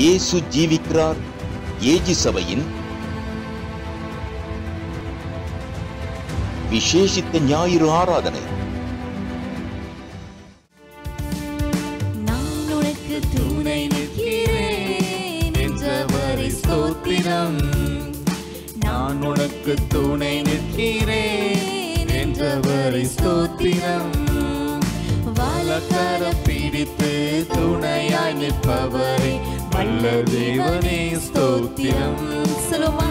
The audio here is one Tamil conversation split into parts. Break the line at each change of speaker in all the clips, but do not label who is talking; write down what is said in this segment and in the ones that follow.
இயேசு ஜீவிக்கிறார் ஏஜி சபையின் விசேஷித்த ஞாயிறு ஆராதனை
நான் உனக்கு துணை நிற்கிறேன் என்றவரை ஸ்தோத்திரம் வாழக்கார பிடித்து துணையாய் நிற்பவரை வல்ல தேவனே ஸ்தோத்திரம் சொல்லுமா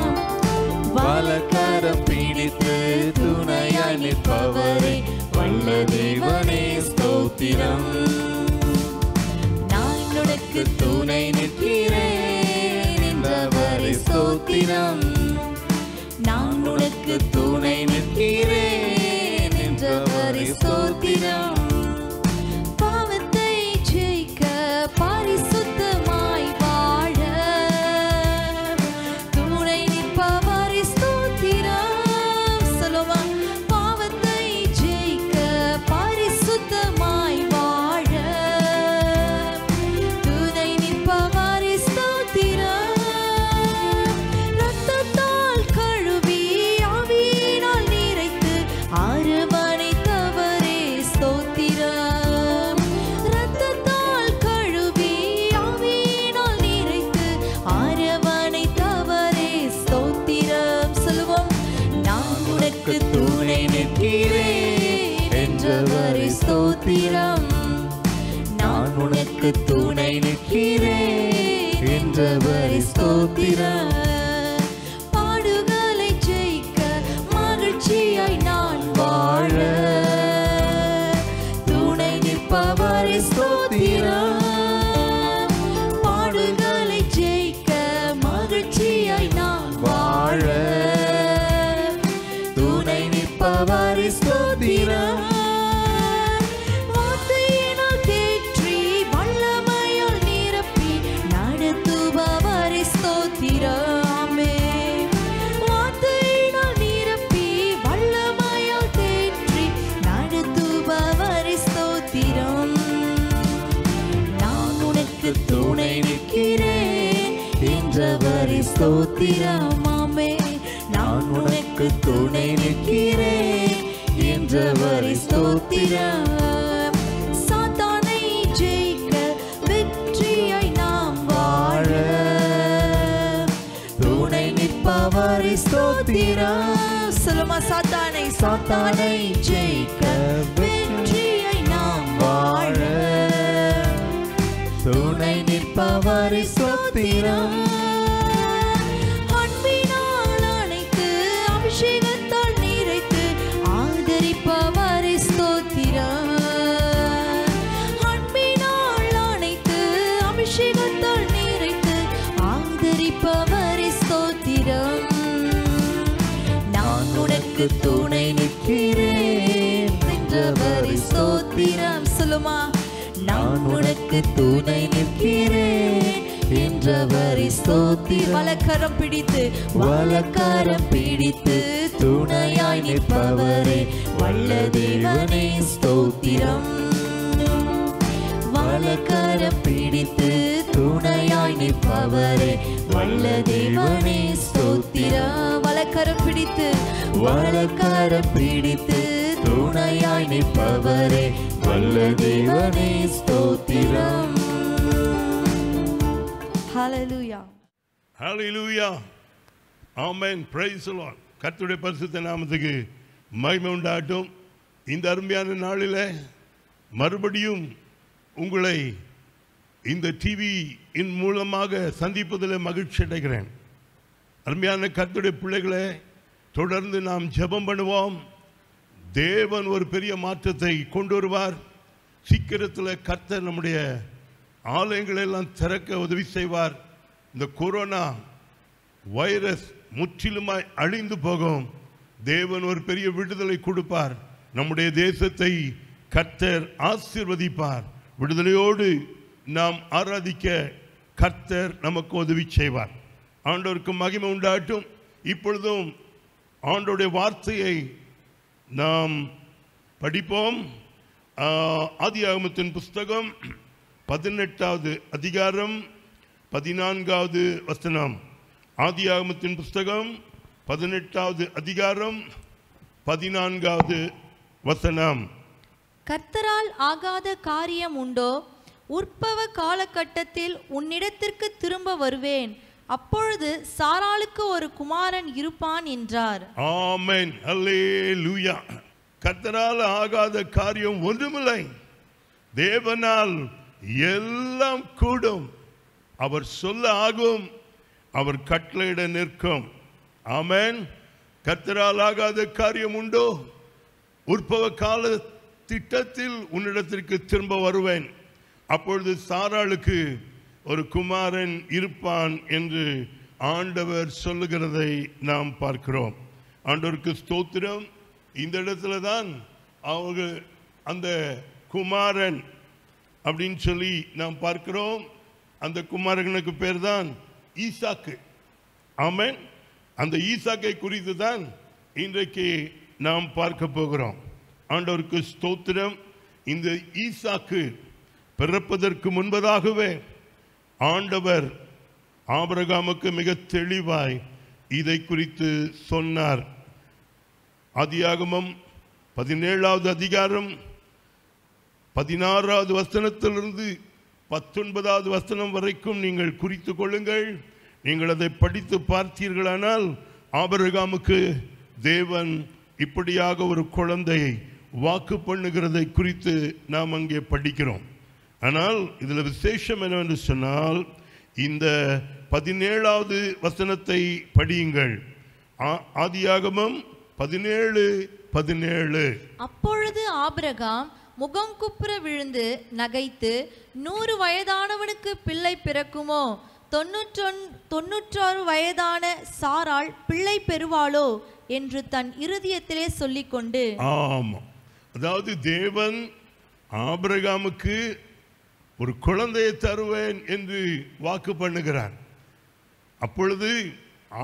வலக்கரம் பிடித்து துணையாய் நிற்பவரே வல்ல தேவனே ஸ்தோத்திரம் நான் உனக்கு துணை நிற்கிறேன் என்றவரை ஸ்தோத்திரம் நான் உனக்கு tirando. துணை நிற்கிறேன் என்றவரை ஸ்தோத்திரம் சாத்தானை ஜெயிக்க வெற்றியை நாம் வாழ துணை நிற்பவரை ஸ்தோத்திரம் சொல்லுமா சாத்தானை சாத்தானை ஜெயிக்க வெற்றியை நாம் வாழ துணை நிற்பவரை ஸ்தோத்திரம் துணை நிற்கிறேன் நின்றவரை சோத்திரம் சொல்லுமா நான் உனக்கு துணை நிற்கிறேன் என்றவரை சோத்தி வழக்கரம் பிடித்து வழக்கரம் பிடித்து துணையாய் நிற்பவரே வல்ல தேவனே ஸ்தோத்திரம் வழக்கரம் பிடித்து துணையாய் நிற்பவரே வல்ல தேவனே ஸ்தோத்திரம் வலக்கரம் பிடித்து வலக்கரம் பிடித்து துணையாய் நிற்பவரே வல்ல தேவனே ஸ்தோத்திரம்
ஹalleluya ஆமென் பிரைஸ் லார்ட் கர்த்தருடைய பரிசுத்த நாமத்துக்கு மகிமை உண்டாட்டும் இந்த அருமையான நாளில் மறுபடியும் உங்களை இந்த டிவியின் மூலமாக சந்திப்பதில் மகிழ்ச்சி அடைகிறேன் அருமையான கத்துடைய பிள்ளைகளே தொடர்ந்து நாம் ஜெபம் பண்ணுவோம் தேவன் ஒரு பெரிய மாற்றத்தை கொண்டு வருவார் சீக்கிரத்தில் கர்த்தர் நம்முடைய ஆலயங்களை எல்லாம் திறக்க உதவி செய்வார் இந்த கொரோனா வைரஸ் முற்றிலுமாய் அழிந்து போகும் தேவன் ஒரு பெரிய விடுதலை கொடுப்பார் நம்முடைய தேசத்தை கர்த்தர் ஆசிர்வதிப்பார் விடுதலையோடு நாம் ஆராதிக்க கர்த்தர் நமக்கு உதவி செய்வார் ஆண்டோருக்கு மகிமை உண்டாட்டும் இப்பொழுதும் ஆண்டோடைய வார்த்தையை நாம் படிப்போம் ஆதி ஆகமத்தின் புஸ்தகம் பதினெட்டாவது அதிகாரம் பதினான்காவது வசனம் ஆதி ஆகமத்தின் புஸ்தகம் பதினெட்டாவது அதிகாரம் பதினான்காவது வசனம்
கர்த்தரால் ஆகாத காரியம் உண்டோ உற்பவ காலகட்டத்தில் உன்னிடத்திற்கு திரும்ப வருவேன் அப்பொழுது சாராளுக்கு ஒரு குமாரன் இருப்பான் என்றார்
ஆமென் ஹalleluya கர்த்தரால் ஆகாத காரியம் ஒன்றுமில்லை தேவனால் எல்லாம் கூடும் அவர் சொல்ல ஆகும் அவர் கட்டளையிட நிற்கும் ஆமென் கத்தரால் ஆகாத காரியம் உண்டோ உற்பவ கால திட்டத்தில் உன்னிடத்திற்கு திரும்ப வருவேன் அப்பொழுது சாராளுக்கு ஒரு குமாரன் இருப்பான் என்று ஆண்டவர் சொல்லுகிறதை நாம் பார்க்கிறோம் ஆண்டோருக்கு ஸ்தோத்திரம் இந்த இடத்துல தான் அவங்க அந்த குமாரன் அப்படின்னு சொல்லி நாம் பார்க்கிறோம் அந்த குமாரனுக்கு பேர் தான் ஈசாக்கு ஆமன் அந்த ஈசாக்கை குறித்து தான் இன்றைக்கு நாம் பார்க்க போகிறோம் ஆண்டோருக்கு ஸ்தோத்திரம் இந்த ஈசாக்கு பிறப்பதற்கு முன்பதாகவே ஆண்டவர் ஆபரகாமுக்கு மிக தெளிவாய் இதை குறித்து சொன்னார் அதியாகமம் பதினேழாவது அதிகாரம் பதினாறாவது வசனத்திலிருந்து பத்தொன்பதாவது வசனம் வரைக்கும் நீங்கள் குறித்து கொள்ளுங்கள் நீங்கள் அதை படித்து பார்த்தீர்களானால் ஆபரகாமுக்கு தேவன் இப்படியாக ஒரு குழந்தையை வாக்கு பண்ணுகிறதை குறித்து நாம் அங்கே படிக்கிறோம் ஆனால் இதில் விசேஷம் என்னவென்று சொன்னால் இந்த பதினேழாவது வசனத்தை படியுங்கள் ஆதியாகமம் பதினேழு பதினேழு
அப்பொழுது ஆபிரகாம் முகம் குப்புற விழுந்து நகைத்து நூறு வயதானவனுக்கு பிள்ளை பிறக்குமோ தொன்னூற்றொன் தொன்னூற்றாறு வயதான சாரால் பிள்ளை பெறுவாளோ என்று தன் இருதயத்திலே சொல்லிக்கொண்டு
ஆமாம் அதாவது தேவன் ஆபிரகாமுக்கு ஒரு குழந்தையை தருவேன் என்று வாக்கு பண்ணுகிறார் அப்பொழுது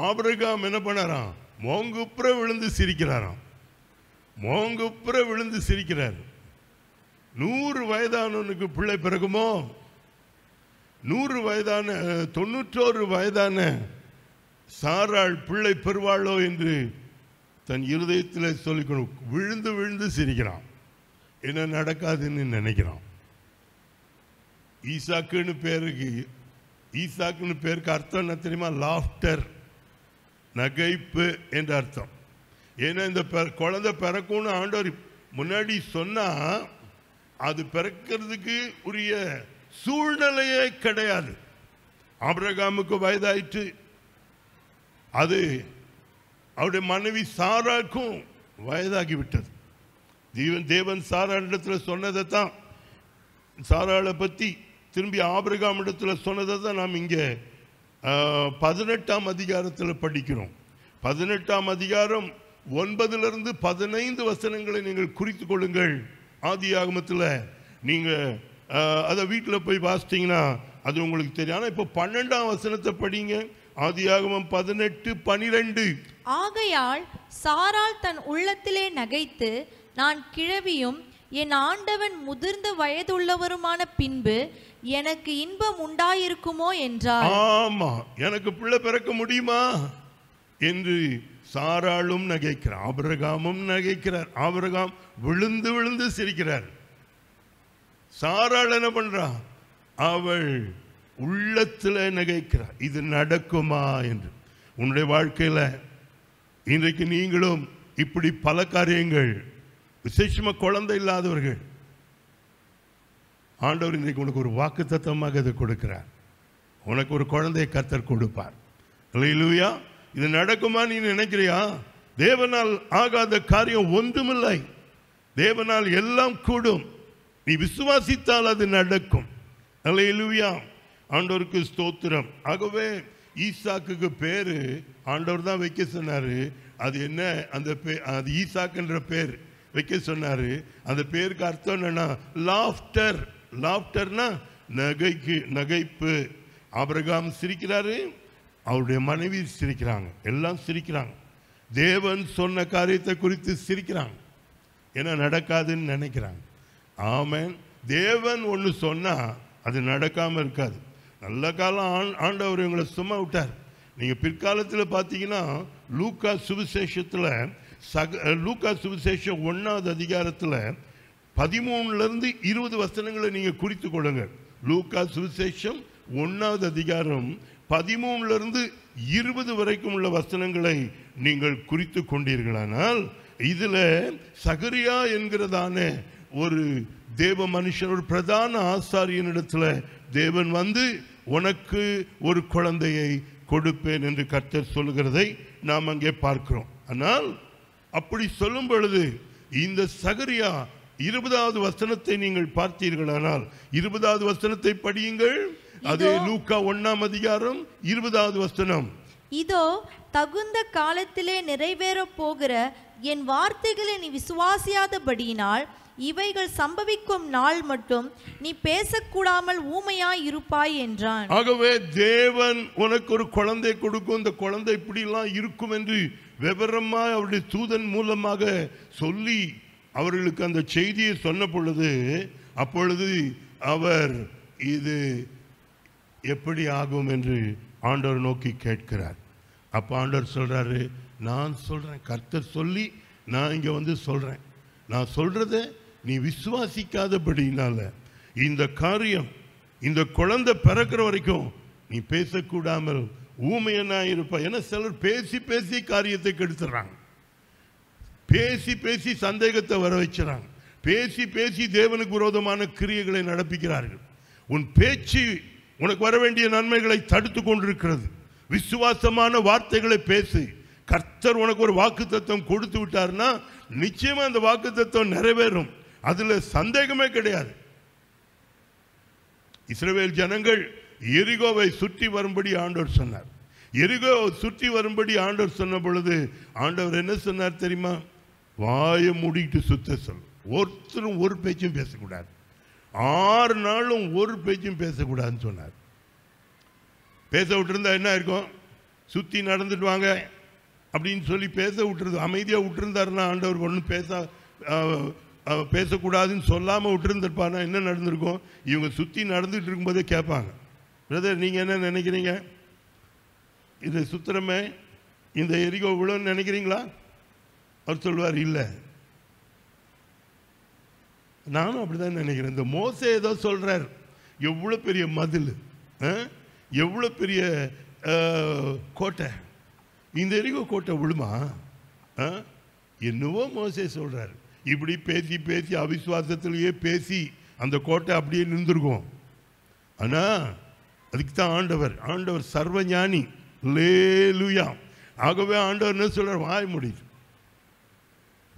ஆபிரகாம் என்ன பண்ணாராம் மோங்குப்புற விழுந்து சிரிக்கிறாராம் மோங்குப்புற விழுந்து சிரிக்கிறார் நூறு வயதானவனுக்கு பிள்ளை பிறகுமோ நூறு வயதான தொண்ணூற்றோரு வயதான சாராள் பிள்ளை பெறுவாளோ என்று தன் இருதயத்தில் சொல்லிக்கணும் விழுந்து விழுந்து சிரிக்கிறான் என்ன நடக்காதுன்னு நினைக்கிறான் ஈசாக்குன்னு பேருக்கு ஈசாக்குன்னு பேருக்கு அர்த்தம் என்ன தெரியுமா லாஃப்டர் நகைப்பு என்ற அர்த்தம் ஏன்னா இந்த குழந்தை பிறக்கும்னு ஆண்டவர் முன்னாடி சொன்னால் அது பிறக்கிறதுக்கு உரிய சூழ்நிலையே கிடையாது ஆபிரகாமுக்கு வயதாயிற்று அது அவருடைய மனைவி சாராக்கும் வயதாகிவிட்டது தீவன் தேவன் சாரா இடத்துல சொன்னதை தான் சாராளை பற்றி திரும்பி ஆபிரகாம் இடத்துல சொன்னதை தான் நாம் இங்கே பதினெட்டாம் அதிகாரத்தில் படிக்கிறோம் பதினெட்டாம் அதிகாரம் ஒன்பதுலேருந்து பதினைந்து வசனங்களை நீங்கள் குறித்து கொள்ளுங்கள் ஆதி ஆகமத்தில் நீங்கள் அதை வீட்டில் போய் வாசிட்டிங்கன்னா அது உங்களுக்கு தெரியும் ஆனால் இப்போ பன்னெண்டாம் வசனத்தை படிங்க ஆதியாகமம் பதினெட்டு பனிரெண்டு
ஆகையால் சாரால் தன் உள்ளத்திலே நகைத்து நான் கிழவியும் என் ஆண்டவன் முதிர்ந்த வயதுள்ளவருமான பின்பு எனக்கு இன்பம் உண்டாயிருக்குமோ என்றார்
ஆமா எனக்கு பிள்ளை பிறக்க முடியுமா என்று சாராளும் நகைக்கிறார் ஆபரகாமும் நகைக்கிறார் ஆபரகாம் விழுந்து விழுந்து சிரிக்கிறார் சாராள் என்ன பண்றா அவள் உள்ளத்தில் நகைக்கிறார் இது நடக்குமா என்று உன்னுடைய வாழ்க்கையில இன்றைக்கு நீங்களும் இப்படி பல காரியங்கள் விசேஷமா குழந்தை இல்லாதவர்கள் ஆண்டவர் இன்றைக்கு உனக்கு ஒரு வாக்கு தத்துவமாக இதை கொடுக்கிறார் உனக்கு ஒரு குழந்தையை கத்தர் கொடுப்பார் இல்லையா இது நடக்குமா நீ நினைக்கிறியா தேவனால் ஆகாத காரியம் ஒன்றுமில்லை தேவனால் எல்லாம் கூடும் நீ விசுவாசித்தால் அது நடக்கும் இல்லையா ஆண்டவருக்கு ஸ்தோத்திரம் ஆகவே ஈசாக்குக்கு பேர் ஆண்டவர் தான் வைக்க சொன்னார் அது என்ன அந்த பே அது ஈசாக்குன்ற பேர் வைக்க சொன்னார் அந்த பேருக்கு அர்த்தம் என்னென்னா லாஃப்டர் லாப்டர்னா நகைக்கு நகைப்பு அபிரகாம் சிரிக்கிறாரு அவருடைய மனைவி சிரிக்கிறாங்க எல்லாம் சிரிக்கிறாங்க தேவன் சொன்ன காரியத்தை குறித்து சிரிக்கிறாங்க என்ன நடக்காதுன்னு நினைக்கிறாங்க ஆமேன் தேவன் ஒன்று சொன்னால் அது நடக்காமல் இருக்காது நல்ல காலம் ஆண் ஆண்டவர் எங்களை சும்மா விட்டார் நீங்கள் பிற்காலத்தில் பார்த்தீங்கன்னா லூக்கா சுவிசேஷத்தில் சக லூக்கா சுவிசேஷம் ஒன்றாவது அதிகாரத்தில் பதிமூணுலேருந்து இருபது வசனங்களை நீங்கள் குறித்து கொள்ளுங்க லூக்கா சுவிசேஷம் ஒன்றாவது அதிகாரம் பதிமூணுலேருந்து இருபது வரைக்கும் உள்ள வசனங்களை நீங்கள் குறித்து கொண்டீர்களானால் இதில் சகரியா என்கிறதான ஒரு தேவ மனுஷன் ஒரு பிரதான ஆசாரியனிடத்தில் தேவன் வந்து உனக்கு ஒரு குழந்தையை கொடுப்பேன் என்று கர்த்தர் சொல்கிறதை நாம் அங்கே பார்க்கிறோம் ஆனால் அப்படி சொல்லும் பொழுது இந்த சகரியா இருபதாவது வசனத்தை நீங்கள் பார்த்தீர்களானால் இருபதாவது வசனத்தை படியுங்கள் அதே லூக்கா ஒன்னாம் அதிகாரம் இருபதாவது வசனம்
இதோ தகுந்த காலத்திலே நிறைவேற போகிற என் வார்த்தைகளை நீ விசுவாசியாதபடியினால் இவைகள் சம்பவிக்கும் நாள் மட்டும் நீ பேசக்கூடாமல் ஊமையாய் இருப்பாய் என்றான்
ஆகவே தேவன் உனக்கு ஒரு குழந்தை கொடுக்கும் இந்த குழந்தை இப்படிலாம் இருக்கும் என்று விவரமா அவருடைய தூதன் மூலமாக சொல்லி அவர்களுக்கு அந்த செய்தியை சொன்ன பொழுது அப்பொழுது அவர் இது எப்படி ஆகும் என்று ஆண்டவர் நோக்கி கேட்கிறார் அப்போ ஆண்டவர் சொல்கிறாரு நான் சொல்கிறேன் கர்த்தர் சொல்லி நான் இங்கே வந்து சொல்கிறேன் நான் சொல்கிறத நீ விசுவாசிக்காதபடினால இந்த காரியம் இந்த குழந்தை பிறக்கிற வரைக்கும் நீ பேசக்கூடாமல் ஊமையனாக இருப்ப ஏன்னா சிலர் பேசி பேசி காரியத்தை கெடுத்துறாங்க பேசி பேசி சந்தேகத்தை வர வைக்கிறாங்க பேசி பேசி தேவனுக்கு விரோதமான கிரியைகளை நடப்பிக்கிறார்கள் உன் பேச்சு உனக்கு வர வேண்டிய நன்மைகளை தடுத்து கொண்டிருக்கிறது விசுவாசமான வார்த்தைகளை பேசு கர்த்தர் உனக்கு ஒரு வாக்கு தத்துவம் கொடுத்து விட்டார்னா நிச்சயமாக அந்த வாக்கு தத்துவம் நிறைவேறும் அதில் சந்தேகமே கிடையாது இஸ்ரேல் ஜனங்கள் எரிகோவை சுற்றி வரும்படி ஆண்டவர் சொன்னார் எரிகோ சுற்றி வரும்படி ஆண்டவர் சொன்ன பொழுது ஆண்டவர் என்ன சொன்னார் தெரியுமா வாயை மூடிக்கிட்டு சுத்த சொல் ஒருத்தரும் ஒரு பேச்சும் பேசக்கூடாது ஆறு நாளும் ஒரு பேச்சும் பேசக்கூடாதுன்னு சொன்னார் பேச விட்டுருந்தா என்ன இருக்கும் சுற்றி நடந்துட்டு வாங்க அப்படின்னு சொல்லி பேச விட்டுருது அமைதியாக விட்டுருந்தாருன்னா ஆண்டவர் ஒன்றும் பேச பேசக்கூடாதுன்னு சொல்லாமல் விட்டுருந்துருப்பானா என்ன நடந்திருக்கும் இவங்க சுற்றி நடந்துகிட்டு இருக்கும்போதே கேட்பாங்க பிரதர் நீங்கள் என்ன நினைக்கிறீங்க இது சுத்திரமே இந்த எரிகோ இவ்வளோன்னு நினைக்கிறீங்களா அவர் சொல்வார் இல்லை நானும் அப்படிதான் நினைக்கிறேன் இந்த மோச ஏதோ சொல்கிறார் எவ்வளோ பெரிய மதில் எவ்வளோ பெரிய கோட்டை இந்த எரிகோ கோட்டை விழுமா என்னவோ மோசே சொல்கிறார் இப்படி பேசி பேசி அவிஸ்வாசத்திலேயே பேசி அந்த கோட்டை அப்படியே நின்றுருக்கும் ஆனால் அதுக்கு தான் ஆண்டவர் ஆண்டவர் சர்வஞானி லேலுயா ஆகவே ஆண்டவர் என்ன சொல்கிறார் வாய் முடியும்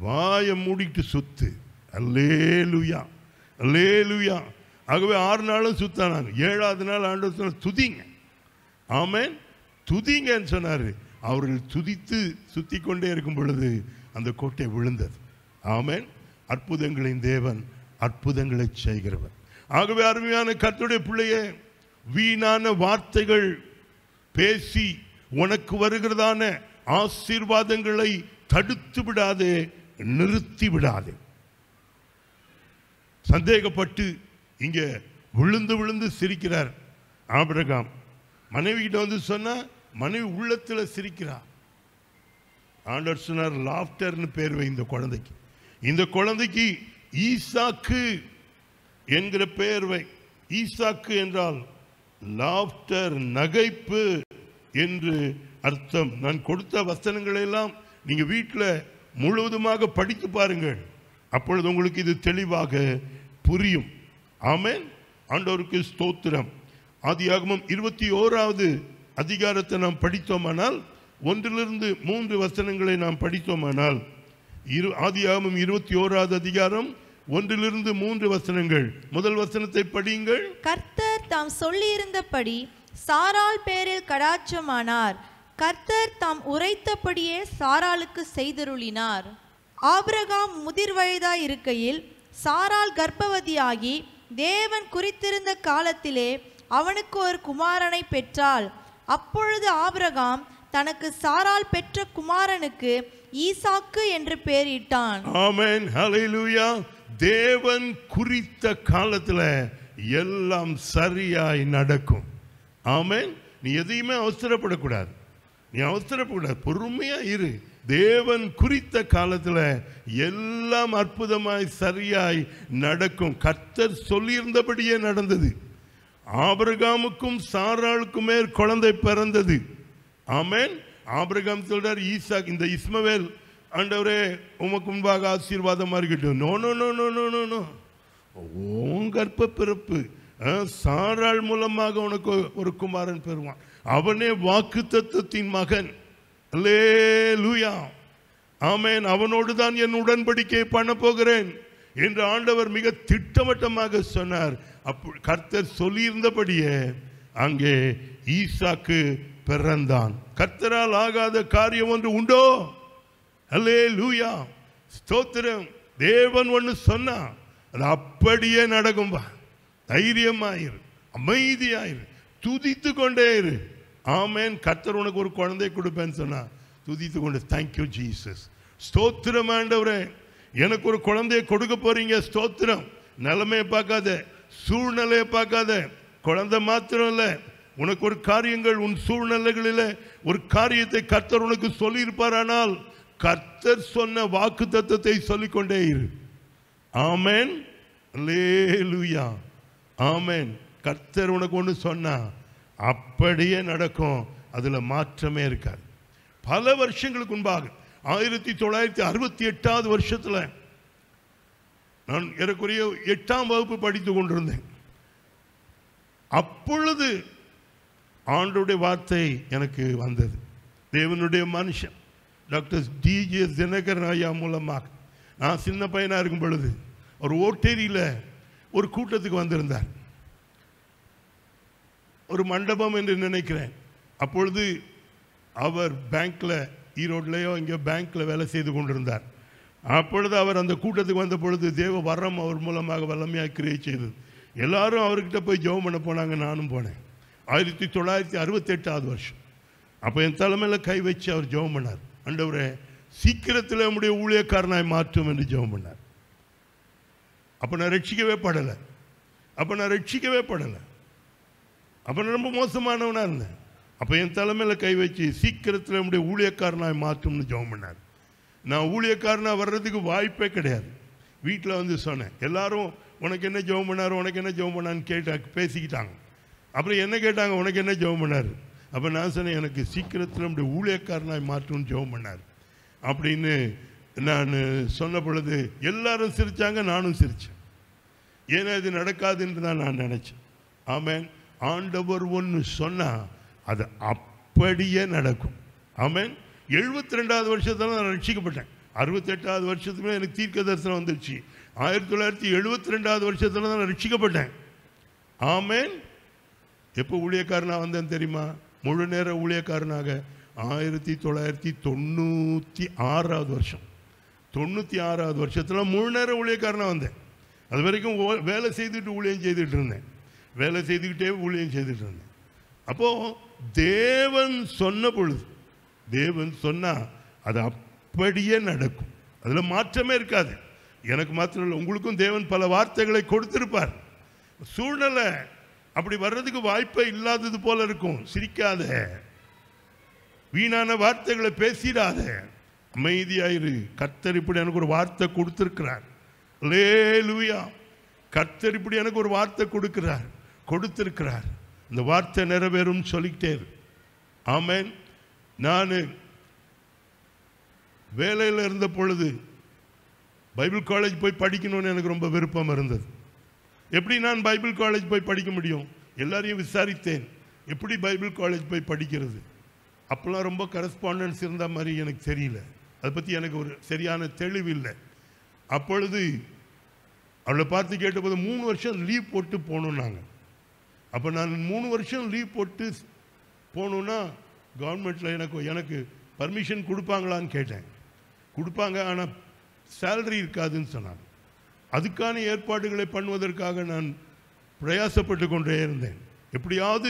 வாயை மூடிட்டு சுத்து அல்லேலுயா அல்லேலுயா ஆகவே ஆறு நாளும் சுத்தானாங்க ஏழாவது நாள் ஆண்டு சொன்ன துதிங்க ஆமேன் துதிங்கன்னு சொன்னார் அவர்கள் துதித்து சுத்தி கொண்டே இருக்கும் பொழுது அந்த கோட்டை விழுந்தது ஆமேன் அற்புதங்களின் தேவன் அற்புதங்களை செய்கிறவன் ஆகவே அருமையான கத்துடைய பிள்ளைய வீணான வார்த்தைகள் பேசி உனக்கு வருகிறதான ஆசீர்வாதங்களை தடுத்து விடாதே நிறுத்தி விடாது சந்தேகப்பட்டு இங்கே விழுந்து விழுந்து சிரிக்கிறார் ஆபிரகாம் மனைவிகிட்ட வந்து சொன்ன மனைவி உள்ளத்தில் சிரிக்கிறார் ஆண்டர் சொன்னார் லாஃப்டர்னு பேர் இந்த குழந்தைக்கு இந்த குழந்தைக்கு ஈசாக்கு என்கிற பெயர்வை ஈசாக்கு என்றால் லாஃப்டர் நகைப்பு என்று அர்த்தம் நான் கொடுத்த வசனங்களெல்லாம் நீங்கள் வீட்டில் முழுவதுமாக படித்து பாருங்கள் அப்பொழுது உங்களுக்கு இது தெளிவாக புரியும் ஆமேன் ஆண்டவருக்கு ஸ்தோத்திரம் ஆதியாகமம் இருபத்தி ஓராவது அதிகாரத்தை நாம் படித்தோமானால் ஒன்றிலிருந்து மூன்று வசனங்களை நாம் படித்தோமானால் இரு ஆதியாகமம் இருபத்தி ஓராவது அதிகாரம் ஒன்றிலிருந்து மூன்று வசனங்கள் முதல் வசனத்தை படியுங்கள்
கர்த்தர் தாம் சொல்லியிருந்தபடி சாரால் பேரில் கடாட்சமானார் கர்த்தர் தாம் உரைத்தபடியே சாராளுக்கு செய்தருளினார் ஆபிரகாம் முதிர் இருக்கையில் சாரால் கர்ப்பவதியாகி தேவன் குறித்திருந்த காலத்திலே அவனுக்கு ஒரு குமாரனை பெற்றாள் அப்பொழுது ஆபிரகாம் தனக்கு சாரால் பெற்ற குமாரனுக்கு ஈசாக்கு என்று பெயரிட்டான்
ஆமென் தேவன் குறித்த காலத்துல எல்லாம் சரியாய் நடக்கும் ஆமேன் நீ எதையுமே அவசரப்படக்கூடாது நீ அவசரப்படக்கூடாது பொறுமையாக இரு தேவன் குறித்த காலத்தில் எல்லாம் அற்புதமாய் சரியாய் நடக்கும் கர்த்தர் சொல்லியிருந்தபடியே நடந்தது ஆபிரகாமுக்கும் சாராளுக்கும் மேல் குழந்தை பிறந்தது ஆமேன் ஆபிரகாம் சொல்றார் ஈசா இந்த இஸ்மவேல் ஆண்டவரே உமக்கு முன்பாக ஆசீர்வாதமாக இருக்கட்டும் நோ நோ நோ நோ நோ நோ நோ ஓங்கற்ப பிறப்பு சாராள் மூலமாக உனக்கு ஒரு குமாரன் பெறுவான் அவனே வாக்கு தத்துவத்தின் மகன் அல்லே லூயா ஆமேன் அவனோடு தான் என் உடன்படிக்கை பண்ண போகிறேன் என்று ஆண்டவர் மிக திட்டவட்டமாக சொன்னார் அப்போ கர்த்தர் சொல்லியிருந்தபடியே அங்கே ஈசாக்கு பிறந்தான் கர்த்தரால் ஆகாத காரியம் ஒன்று உண்டோ அல்லே லூயா ஸ்தோத்திரம் தேவன் ஒன்று சொன்னான் அது அப்படியே நடக்கும்பா தைரியமாயிரு அமைதியாயிரு துதித்து கொண்டே இரு ஆமேன் கத்தர் உனக்கு ஒரு குழந்தை கொடுப்பேன்னு சொன்னா துதித்து கொண்டு தேங்க்யூ ஜீசஸ் ஸ்தோத்திரம் ஆண்டவரே எனக்கு ஒரு குழந்தைய கொடுக்க போறீங்க ஸ்தோத்திரம் நிலைமையை பார்க்காத சூழ்நிலையை பார்க்காத குழந்தை மாத்திரம் இல்லை உனக்கு ஒரு காரியங்கள் உன் சூழ்நிலைகளில் ஒரு காரியத்தை கர்த்தர் உனக்கு சொல்லியிருப்பாரானால் கர்த்தர் சொன்ன வாக்கு தத்துவத்தை சொல்லிக்கொண்டே இரு ஆமேன் லேலுயா ஆமேன் கர்த்தர் உனக்கு ஒன்று சொன்னான் அப்படியே நடக்கும் அதில் மாற்றமே இருக்காது பல வருஷங்களுக்கு முன்பாக ஆயிரத்தி தொள்ளாயிரத்தி அறுபத்தி எட்டாவது வருஷத்தில் நான் ஏறக்குறைய எட்டாம் வகுப்பு படித்து கொண்டிருந்தேன் அப்பொழுது ஆண்டுடைய வார்த்தை எனக்கு வந்தது தேவனுடைய மனுஷன் டாக்டர் டிஜே தினகர் ஐயா மூலமாக நான் சின்ன பையனாக இருக்கும் பொழுது ஒரு ஓட்டேரியில் ஒரு கூட்டத்துக்கு வந்திருந்தார் ஒரு மண்டபம் என்று நினைக்கிறேன் அப்பொழுது அவர் பேங்க்கில் ஈரோட்லேயோ இங்கே பேங்க்கில் வேலை செய்து கொண்டிருந்தார் அப்பொழுது அவர் அந்த கூட்டத்துக்கு வந்த பொழுது தேவ வரம் அவர் மூலமாக வல்லமையாக கிரியை செய்தது எல்லாரும் அவர்கிட்ட போய் ஜெபம் பண்ண போனாங்க நானும் போனேன் ஆயிரத்தி தொள்ளாயிரத்தி அறுபத்தெட்டாவது வருஷம் அப்போ என் தலைமையில் கை வச்சு அவர் ஜெபம் பண்ணார் அண்டவரே சீக்கிரத்தில் நம்முடைய ஊழியக்காரனாய் மாற்றும் என்று ஜெபம் பண்ணார் அப்போ நான் ரட்சிக்கவே படலை அப்போ நான் ரட்சிக்கவே படலை அப்போ ரொம்ப மோசமானவனாக இருந்தேன் அப்போ என் தலைமையில் கை வச்சு சீக்கிரத்தில் என்னுடைய ஊழியக்காரனாக மாற்றும்னு ஜெபம் பண்ணார் நான் ஊழியக்காரனாக வர்றதுக்கு வாய்ப்பே கிடையாது வீட்டில் வந்து சொன்னேன் எல்லாரும் உனக்கு என்ன ஜெபம் பண்ணார் உனக்கு என்ன ஜெபம் பண்ணான்னு கேட்டா பேசிக்கிட்டாங்க அப்புறம் என்ன கேட்டாங்க உனக்கு என்ன ஜெபம் பண்ணார் அப்போ நான் சொன்னேன் எனக்கு சீக்கிரத்தில் நம்முடைய ஊழியக்காரனாய் மாற்றும்னு ஜெபம் பண்ணார் அப்படின்னு நான் சொன்ன பொழுது எல்லாரும் சிரித்தாங்க நானும் சிரித்தேன் ஏன்னா இது நடக்காதுன்னு தான் நான் நினச்சேன் ஆமேன் ஆண்டவர் ஒன்று சொன்னால் அது அப்படியே நடக்கும் ஆமேன் எழுபத்தி ரெண்டாவது வருஷத்தில் நான் ரட்சிக்கப்பட்டேன் அறுபத்தெட்டாவது வருஷத்துக்குமே எனக்கு தீர்க்க தரிசனம் வந்துருச்சு ஆயிரத்தி தொள்ளாயிரத்தி எழுபத்தி ரெண்டாவது வருஷத்தில் தான் நான் ரட்சிக்கப்பட்டேன் ஆமேன் எப்போ ஊழியக்காரனாக வந்தேன் தெரியுமா முழு நேர ஊழியக்காரனாக ஆயிரத்தி தொள்ளாயிரத்தி தொண்ணூற்றி ஆறாவது வருஷம் தொண்ணூற்றி ஆறாவது வருஷத்தில் முழு நேர ஊழியக்காரனாக வந்தேன் அது வரைக்கும் வேலை செய்துட்டு ஊழியம் செய்துட்டு இருந்தேன் வேலை செய்துக்கிட்டே ஊழியம் செய்துட்டு இருந்தேன் அப்போது தேவன் சொன்ன பொழுது தேவன் சொன்னால் அது அப்படியே நடக்கும் அதில் மாற்றமே இருக்காது எனக்கு மாத்திரம் இல்லை உங்களுக்கும் தேவன் பல வார்த்தைகளை கொடுத்திருப்பார் சூழ்நிலை அப்படி வர்றதுக்கு வாய்ப்பே இல்லாதது போல இருக்கும் சிரிக்காத வீணான வார்த்தைகளை பேசிடாத அமைதியாயிரு கர்த்தர் இப்படி எனக்கு ஒரு வார்த்தை கொடுத்துருக்கிறார் லே லூயா கர்த்தர் இப்படி எனக்கு ஒரு வார்த்தை கொடுக்கிறார் கொடுத்திருக்கிறார் இந்த வார்த்தை நிறைவேறும் சொல்லிக்கிட்டே ஆமேன் நான் வேலையில் இருந்த பொழுது பைபிள் காலேஜ் போய் படிக்கணும்னு எனக்கு ரொம்ப விருப்பம் இருந்தது எப்படி நான் பைபிள் காலேஜ் போய் படிக்க முடியும் எல்லாரையும் விசாரித்தேன் எப்படி பைபிள் காலேஜ் போய் படிக்கிறது அப்போல்லாம் ரொம்ப கரஸ்பாண்டன்ஸ் இருந்த மாதிரி எனக்கு தெரியல அதை பற்றி எனக்கு ஒரு சரியான தெளிவு இல்லை அப்பொழுது அவளை பார்த்து கேட்டபோது மூணு வருஷம் லீவ் போட்டு போகணும் நாங்கள் அப்போ நான் மூணு வருஷம் லீவ் போட்டு போகணுன்னா கவர்மெண்ட்டில் எனக்கு எனக்கு பர்மிஷன் கொடுப்பாங்களான்னு கேட்டேன் கொடுப்பாங்க ஆனால் சேலரி இருக்காதுன்னு சொன்னாங்க அதுக்கான ஏற்பாடுகளை பண்ணுவதற்காக நான் பிரயாசப்பட்டு கொண்டே இருந்தேன் எப்படியாவது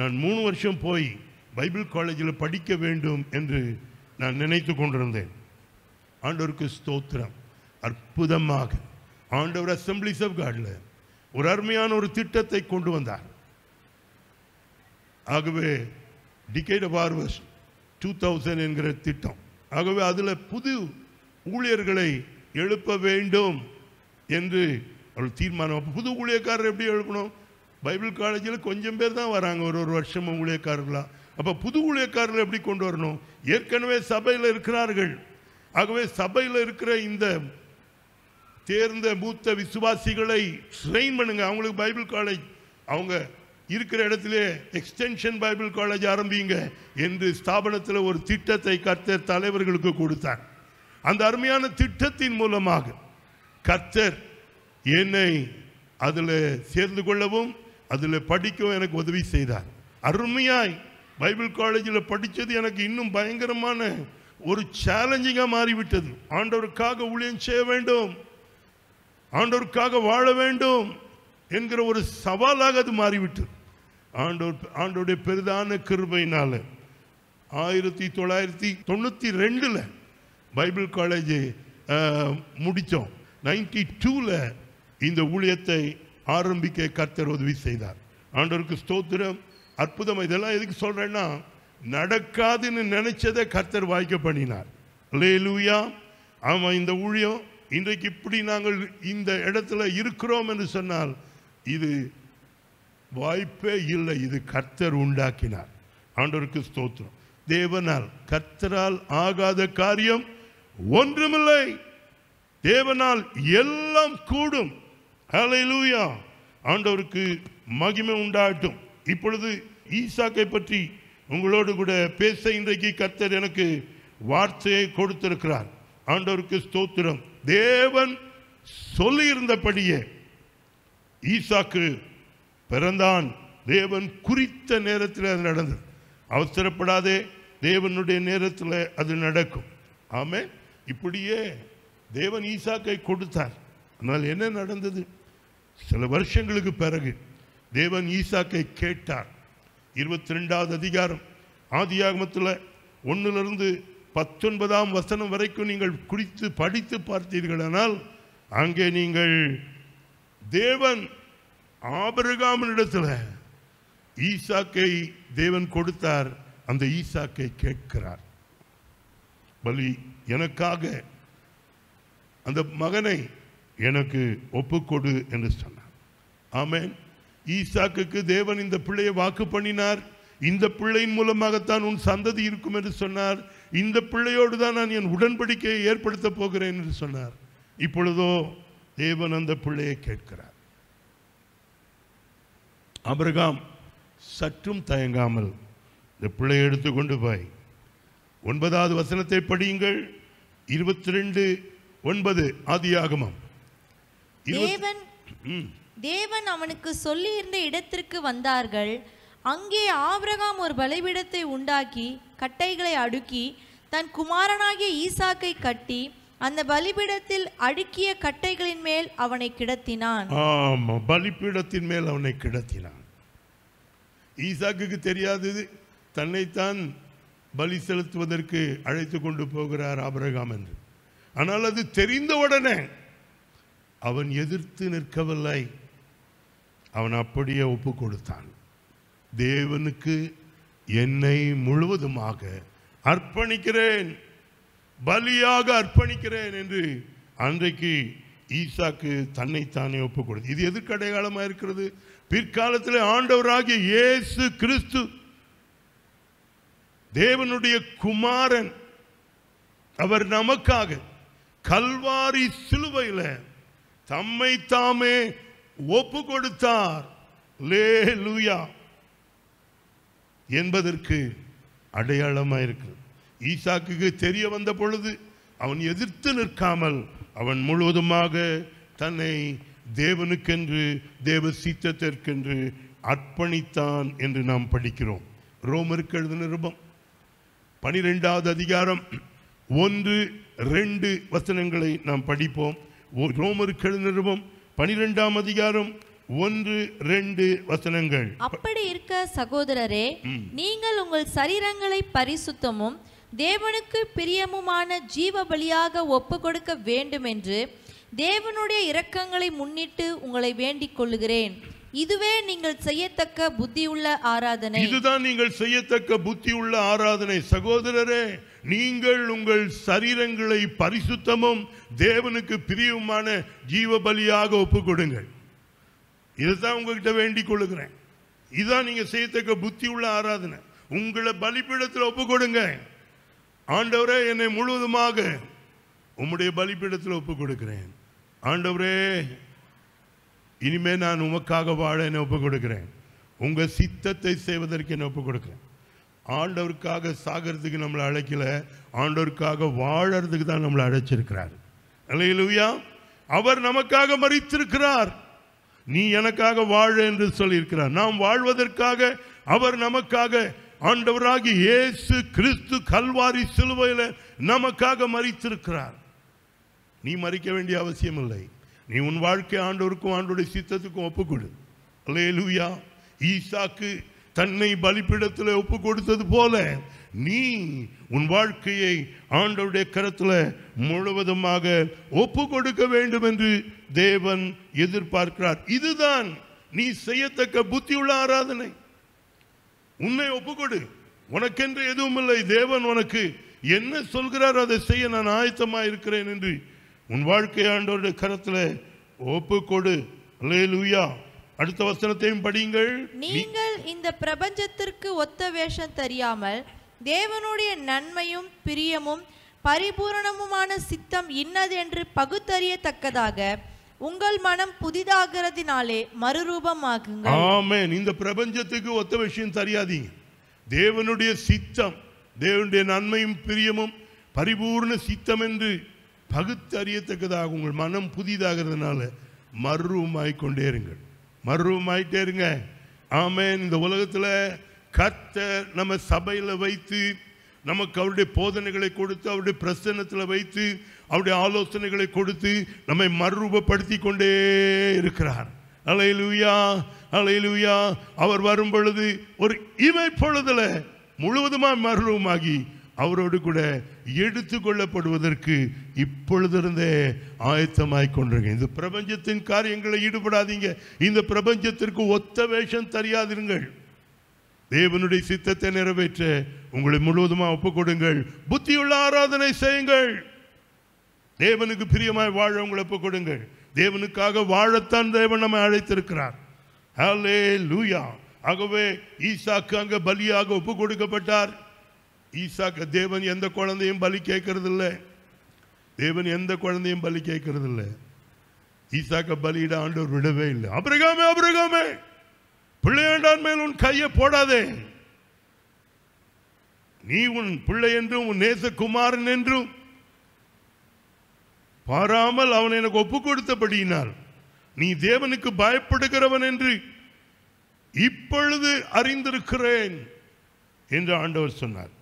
நான் மூணு வருஷம் போய் பைபிள் காலேஜில் படிக்க வேண்டும் என்று நான் நினைத்து கொண்டிருந்தேன் ஆண்டவருக்கு ஸ்தோத்திரம் அற்புதமாக ஆண்டவர் அசம்பிளிஸ் ஆஃப் காட்டில் ஒரு அருமையான ஒரு திட்டத்தை கொண்டு வந்தார் ஆகவே டிகேட் ஆஃப் ஆர்வஸ் டூ தௌசண்ட் என்கிற திட்டம் ஆகவே அதில் புது ஊழியர்களை எழுப்ப வேண்டும் என்று அவள் தீர்மானம் புது ஊழியக்காரர் எப்படி எழுப்பணும் பைபிள் காலேஜில் கொஞ்சம் பேர் தான் வராங்க ஒரு ஒரு வருஷமும் ஊழியக்காரர்களாக அப்போ புது ஊழியக்காரர்கள் எப்படி கொண்டு வரணும் ஏற்கனவே சபையில் இருக்கிறார்கள் ஆகவே சபையில் இருக்கிற இந்த தேர்ந்த மூத்த விசுவாசிகளை ட்ரெயின் பண்ணுங்க அவங்களுக்கு பைபிள் காலேஜ் அவங்க இருக்கிற இடத்துல எக்ஸ்டென்ஷன் பைபிள் காலேஜ் ஆரம்பிங்க என்று ஸ்தாபனத்தில் ஒரு திட்டத்தை கர்த்தர் தலைவர்களுக்கு கொடுத்தார் அந்த அருமையான திட்டத்தின் மூலமாக கர்த்தர் என்னை அதில் சேர்ந்து கொள்ளவும் அதில் படிக்கவும் எனக்கு உதவி செய்தார் அருமையாய் பைபிள் காலேஜில் படித்தது எனக்கு இன்னும் பயங்கரமான ஒரு சேலஞ்சிங்காக மாறிவிட்டது ஆண்டவருக்காக ஊழியம் செய்ய வேண்டும் ஆண்டோருக்காக வாழ வேண்டும் என்கிற ஒரு சவாலாக அது மாறிவிட்டது ஆண்டோர் ஆண்டோடைய பெரிதான கிருபையினால ஆயிரத்தி தொள்ளாயிரத்தி தொண்ணூற்றி ரெண்டில் பைபிள் காலேஜ் முடித்தோம் நைன்டி டூவில் இந்த ஊழியத்தை ஆரம்பிக்க கர்த்தர் உதவி செய்தார் ஆண்டோருக்கு ஸ்தோத்திரம் அற்புதம் இதெல்லாம் எதுக்கு சொல்கிறேன்னா நடக்காதுன்னு நினச்சதை கர்த்தர் வாய்க்க பண்ணினார் லேலூயா ஆமாம் இந்த ஊழியம் இன்றைக்கு இப்படி நாங்கள் இந்த இடத்துல இருக்கிறோம் என்று சொன்னால் இது வாய்ப்பே இல்லை இது கர்த்தர் உண்டாக்கினார் ஆண்டவருக்கு ஸ்தோத்திரம் தேவனால் கர்த்தரால் ஆகாத காரியம் ஒன்றுமில்லை தேவனால் எல்லாம் கூடும் அலையிலூயா ஆண்டவருக்கு மகிமை உண்டாகட்டும் இப்பொழுது ஈசாக்கை பற்றி உங்களோடு கூட பேச இன்றைக்கு கர்த்தர் எனக்கு வார்த்தையை கொடுத்திருக்கிறார் ஆண்டவருக்கு ஸ்தோத்திரம் தேவன் சொல்லியிருந்தபடியே ஈசாக்கு பிறந்தான் தேவன் குறித்த நேரத்தில் அது நடந்தது அவசரப்படாதே தேவனுடைய நேரத்தில் அது நடக்கும் ஆமே இப்படியே தேவன் ஈசாக்கை கொடுத்தார் ஆனால் என்ன நடந்தது சில வருஷங்களுக்கு பிறகு தேவன் ஈசாக்கை கேட்டார் இருபத்தி ரெண்டாவது அதிகாரம் ஆதியாகமத்தில் ஒன்றுலேருந்து பத்தொன்பதாம் வசனம் வரைக்கும் நீங்கள் குறித்து படித்து பார்த்தீர்களானால் அங்கே நீங்கள் தேவன் ஆபரகாமனிடத்தில் ஈசாக்கை தேவன் கொடுத்தார் அந்த ஈசாக்கை கேட்கிறார் பலி எனக்காக அந்த மகனை எனக்கு ஒப்புக்கொடு என்று சொன்னார் ஆமேன் ஈசாக்கு தேவன் இந்த பிள்ளையை வாக்கு பண்ணினார் இந்த பிள்ளையின் மூலமாகத்தான் உன் சந்ததி இருக்கும் என்று சொன்னார் இந்த பிள்ளையோடு தான் நான் என் உடன்படிக்கையை ஏற்படுத்த போகிறேன் என்று சொன்னார் இப்பொழுதோ தேவன் அந்த பிள்ளையை கேட்கிறார் அபிரகாம் சற்றும் தயங்காமல் இந்த பிள்ளையை எடுத்துக்கொண்டு போய் ஒன்பதாவது வசனத்தை படியுங்கள் இருபத்தி ரெண்டு ஒன்பது ஆதியாகமம் தேவன்
தேவன் அவனுக்கு சொல்லியிருந்த இடத்திற்கு வந்தார்கள் அங்கே ஆபிரகாம் ஒரு பலிபீடத்தை உண்டாக்கி கட்டைகளை அடுக்கி தன் குமாரனாகிய ஈசாக்கை கட்டி அந்த பலிபீடத்தில் அடுக்கிய கட்டைகளின் மேல் அவனை கிடத்தினான்
ஆமா பலிபீடத்தின் மேல் அவனை கிடத்தினான் ஈசாக்கு தெரியாதது தன்னைத்தான் பலி செலுத்துவதற்கு அழைத்து கொண்டு போகிறார் ஆபரகாம் என்று ஆனால் அது தெரிந்தவுடனே அவன் எதிர்த்து நிற்கவில்லை அவன் அப்படியே ஒப்பு கொடுத்தான் தேவனுக்கு என்னை முழுவதுமாக அர்ப்பணிக்கிறேன் பலியாக அர்ப்பணிக்கிறேன் என்று அன்றைக்கு ஈசாக்கு தன்னைத்தானே ஒப்பு கொடுத்து இது எதற்கு அடையாளமாக இருக்கிறது பிற்காலத்தில் ஆண்டவராகிய இயேசு கிறிஸ்து தேவனுடைய குமாரன் அவர் நமக்காக கல்வாரி சிலுவையில் தம்மை தாமே ஒப்பு கொடுத்தார் லே லூயா என்பதற்கு அடையாளமாக இருக்கிறது ஈசாக்கு தெரிய வந்த பொழுது அவன் எதிர்த்து நிற்காமல் அவன் முழுவதுமாக தன்னை தேவனுக்கென்று தேவ சீத்தத்திற்கென்று அர்ப்பணித்தான் என்று நாம் படிக்கிறோம் ரோமருக்கு எழுது நிருபம் பனிரெண்டாவது அதிகாரம் ஒன்று ரெண்டு வசனங்களை நாம் படிப்போம் ரோமருக்கு எழுது நிருபம் பனிரெண்டாம் அதிகாரம் ஒன்று ரெண்டு வசனங்கள்
அப்படி இருக்க சகோதரரே நீங்கள் உங்கள் சரீரங்களை பரிசுத்தமும் தேவனுக்கு பிரியமுமான ஜீவ பலியாக ஒப்பு கொடுக்க வேண்டும் என்று தேவனுடைய இரக்கங்களை முன்னிட்டு உங்களை வேண்டிக் கொள்ளுகிறேன் இதுவே நீங்கள் செய்யத்தக்க புத்தியுள்ள ஆராதனை
இதுதான் நீங்கள் செய்யத்தக்க புத்தியுள்ள ஆராதனை சகோதரரே நீங்கள் உங்கள் சரீரங்களை பரிசுத்தமும் தேவனுக்கு பிரியமான ஜீவ பலியாக ஒப்பு கொடுங்கள் தான் உங்ககிட்ட வேண்டிக் கொள்ளுகிறேன் இதான் நீங்கள் செய்யத்தக்க புத்தி உள்ள ஆராதனை உங்களை பலிப்பீடத்தில் ஒப்பு கொடுங்க ஆண்டவரே என்னை முழுவதுமாக உம்முடைய பலிப்பீடத்தில் ஒப்பு கொடுக்கிறேன் ஆண்டவரே இனிமே நான் உமக்காக வாழ என்னை ஒப்பு கொடுக்கிறேன் உங்கள் சித்தத்தை செய்வதற்கு என்னை ஒப்பு கொடுக்குறேன் ஆண்டவருக்காக சாகிறதுக்கு நம்மளை அழைக்கல ஆண்டவருக்காக வாழறதுக்கு தான் நம்மளை அழைச்சிருக்கிறார் இல்லையா அவர் நமக்காக மறித்திருக்கிறார் நீ எனக்காக வாழ என்று சொல்லியிருக்கிறார் நாம் வாழ்வதற்காக அவர் நமக்காக ஆண்டவராகி இயேசு கிறிஸ்து கல்வாரி சிலுவையில் நமக்காக மறித்திருக்கிறார் நீ மறிக்க வேண்டிய அவசியம் இல்லை நீ உன் வாழ்க்கை ஆண்டவருக்கும் ஆண்டோடைய சித்தத்துக்கும் ஒப்புக்கொடு அல்லேலூயா ஈசாக்கு தன்னை பலிப்பிடத்தில் ஒப்பு கொடுத்தது போல நீ உன் வாழ்க்கையை ஆண்டவுடைய கரத்தில் முழுவதுமாக ஒப்பு கொடுக்க வேண்டும் என்று தேவன் எதிர்பார்க்கிறார் இதுதான் நீ செய்யத்தக்க புத்தியுள்ள ஆராதனை உன்னை ஒப்பு கொடு உனக்கென்று எதுவும் இல்லை தேவன் உனக்கு என்ன சொல்கிறார் அதை செய்ய நான் ஆயத்தமாக இருக்கிறேன் என்று உன் வாழ்க்கை ஆண்டவருடைய கரத்தில் ஒப்பு கொடு லூயா அடுத்த வசனத்தையும் படியுங்கள் நீங்கள்
இந்த பிரபஞ்சத்திற்கு ஒத்த வேஷம் தெரியாமல் தேவனுடைய நன்மையும் பிரியமும் பரிபூரணமுமான சித்தம் இன்னது என்று பகுத்தறியத்தக்கதாக உங்கள் மனம் புதிதாகிறதுனாலே மறுரூபமாகுங்க
ஆமேன் இந்த பிரபஞ்சத்துக்கு ஒத்த விஷயம் தெரியாதீங்க தேவனுடைய சித்தம் தேவனுடைய நன்மையும் பிரியமும் பரிபூர்ண சித்தம் என்று பகுத்தறியத்தக்கதாக உங்கள் மனம் புதிதாகிறதுனால மறுரூபமாய் கொண்டே மறுரூபம் இருங்க ஆமேன் இந்த உலகத்தில் கத்த நம்ம சபையில் வைத்து நமக்கு அவருடைய போதனைகளை கொடுத்து அவருடைய பிரசனத்தில் வைத்து அவருடைய ஆலோசனைகளை கொடுத்து நம்மை மறுரூபப்படுத்தி கொண்டே இருக்கிறார் அலையிலுயா அலையிலுயா அவர் வரும் பொழுது ஒரு இமை பொழுதில் முழுவதுமாக மறுரூபமாகி அவரோடு கூட எடுத்துக்கொள்ளப்படுவதற்கு இப்பொழுதிருந்தே ஆயத்தமாய் கொண்டிருங்க இந்த பிரபஞ்சத்தின் காரியங்களை ஈடுபடாதீங்க இந்த பிரபஞ்சத்திற்கு ஒத்த வேஷம் தெரியாதிருங்கள் தேவனுடைய சித்தத்தை நிறைவேற்ற உங்களை முழுவதுமாக ஒப்புக்கொடுங்கள் கொடுங்கள் புத்தியுள்ள ஆராதனை செய்யுங்கள் தேவனுக்கு பிரியமாய் வாழ உங்களை ஒப்புக்கொடுங்கள் கொடுங்கள் தேவனுக்காக வாழத்தான் தேவன் நம்மை அழைத்திருக்கிறார் ஹலே லூயா ஆகவே ஈசாக்கு அங்கே பலியாக ஒப்புக் கொடுக்கப்பட்டார் ஈசாக்கு தேவன் எந்த குழந்தையும் பலி கேட்கறது இல்லை தேவன் எந்த குழந்தையும் பலி கேட்கறது இல்லை ஈசாக்க பலியிட ஆண்டவர் விடவே இல்லை அபிரகாமே அபிரகாமே பிள்ளையாண்டான் மேல் உன் கையை போடாதே நீ உன் பிள்ளை என்றும் உன் நேசகுமாரன் என்றும் பாராமல் அவன் எனக்கு ஒப்பு கொடுத்தபடியினால் நீ தேவனுக்கு பயப்படுகிறவன் என்று இப்பொழுது அறிந்திருக்கிறேன் என்று ஆண்டவர் சொன்னார்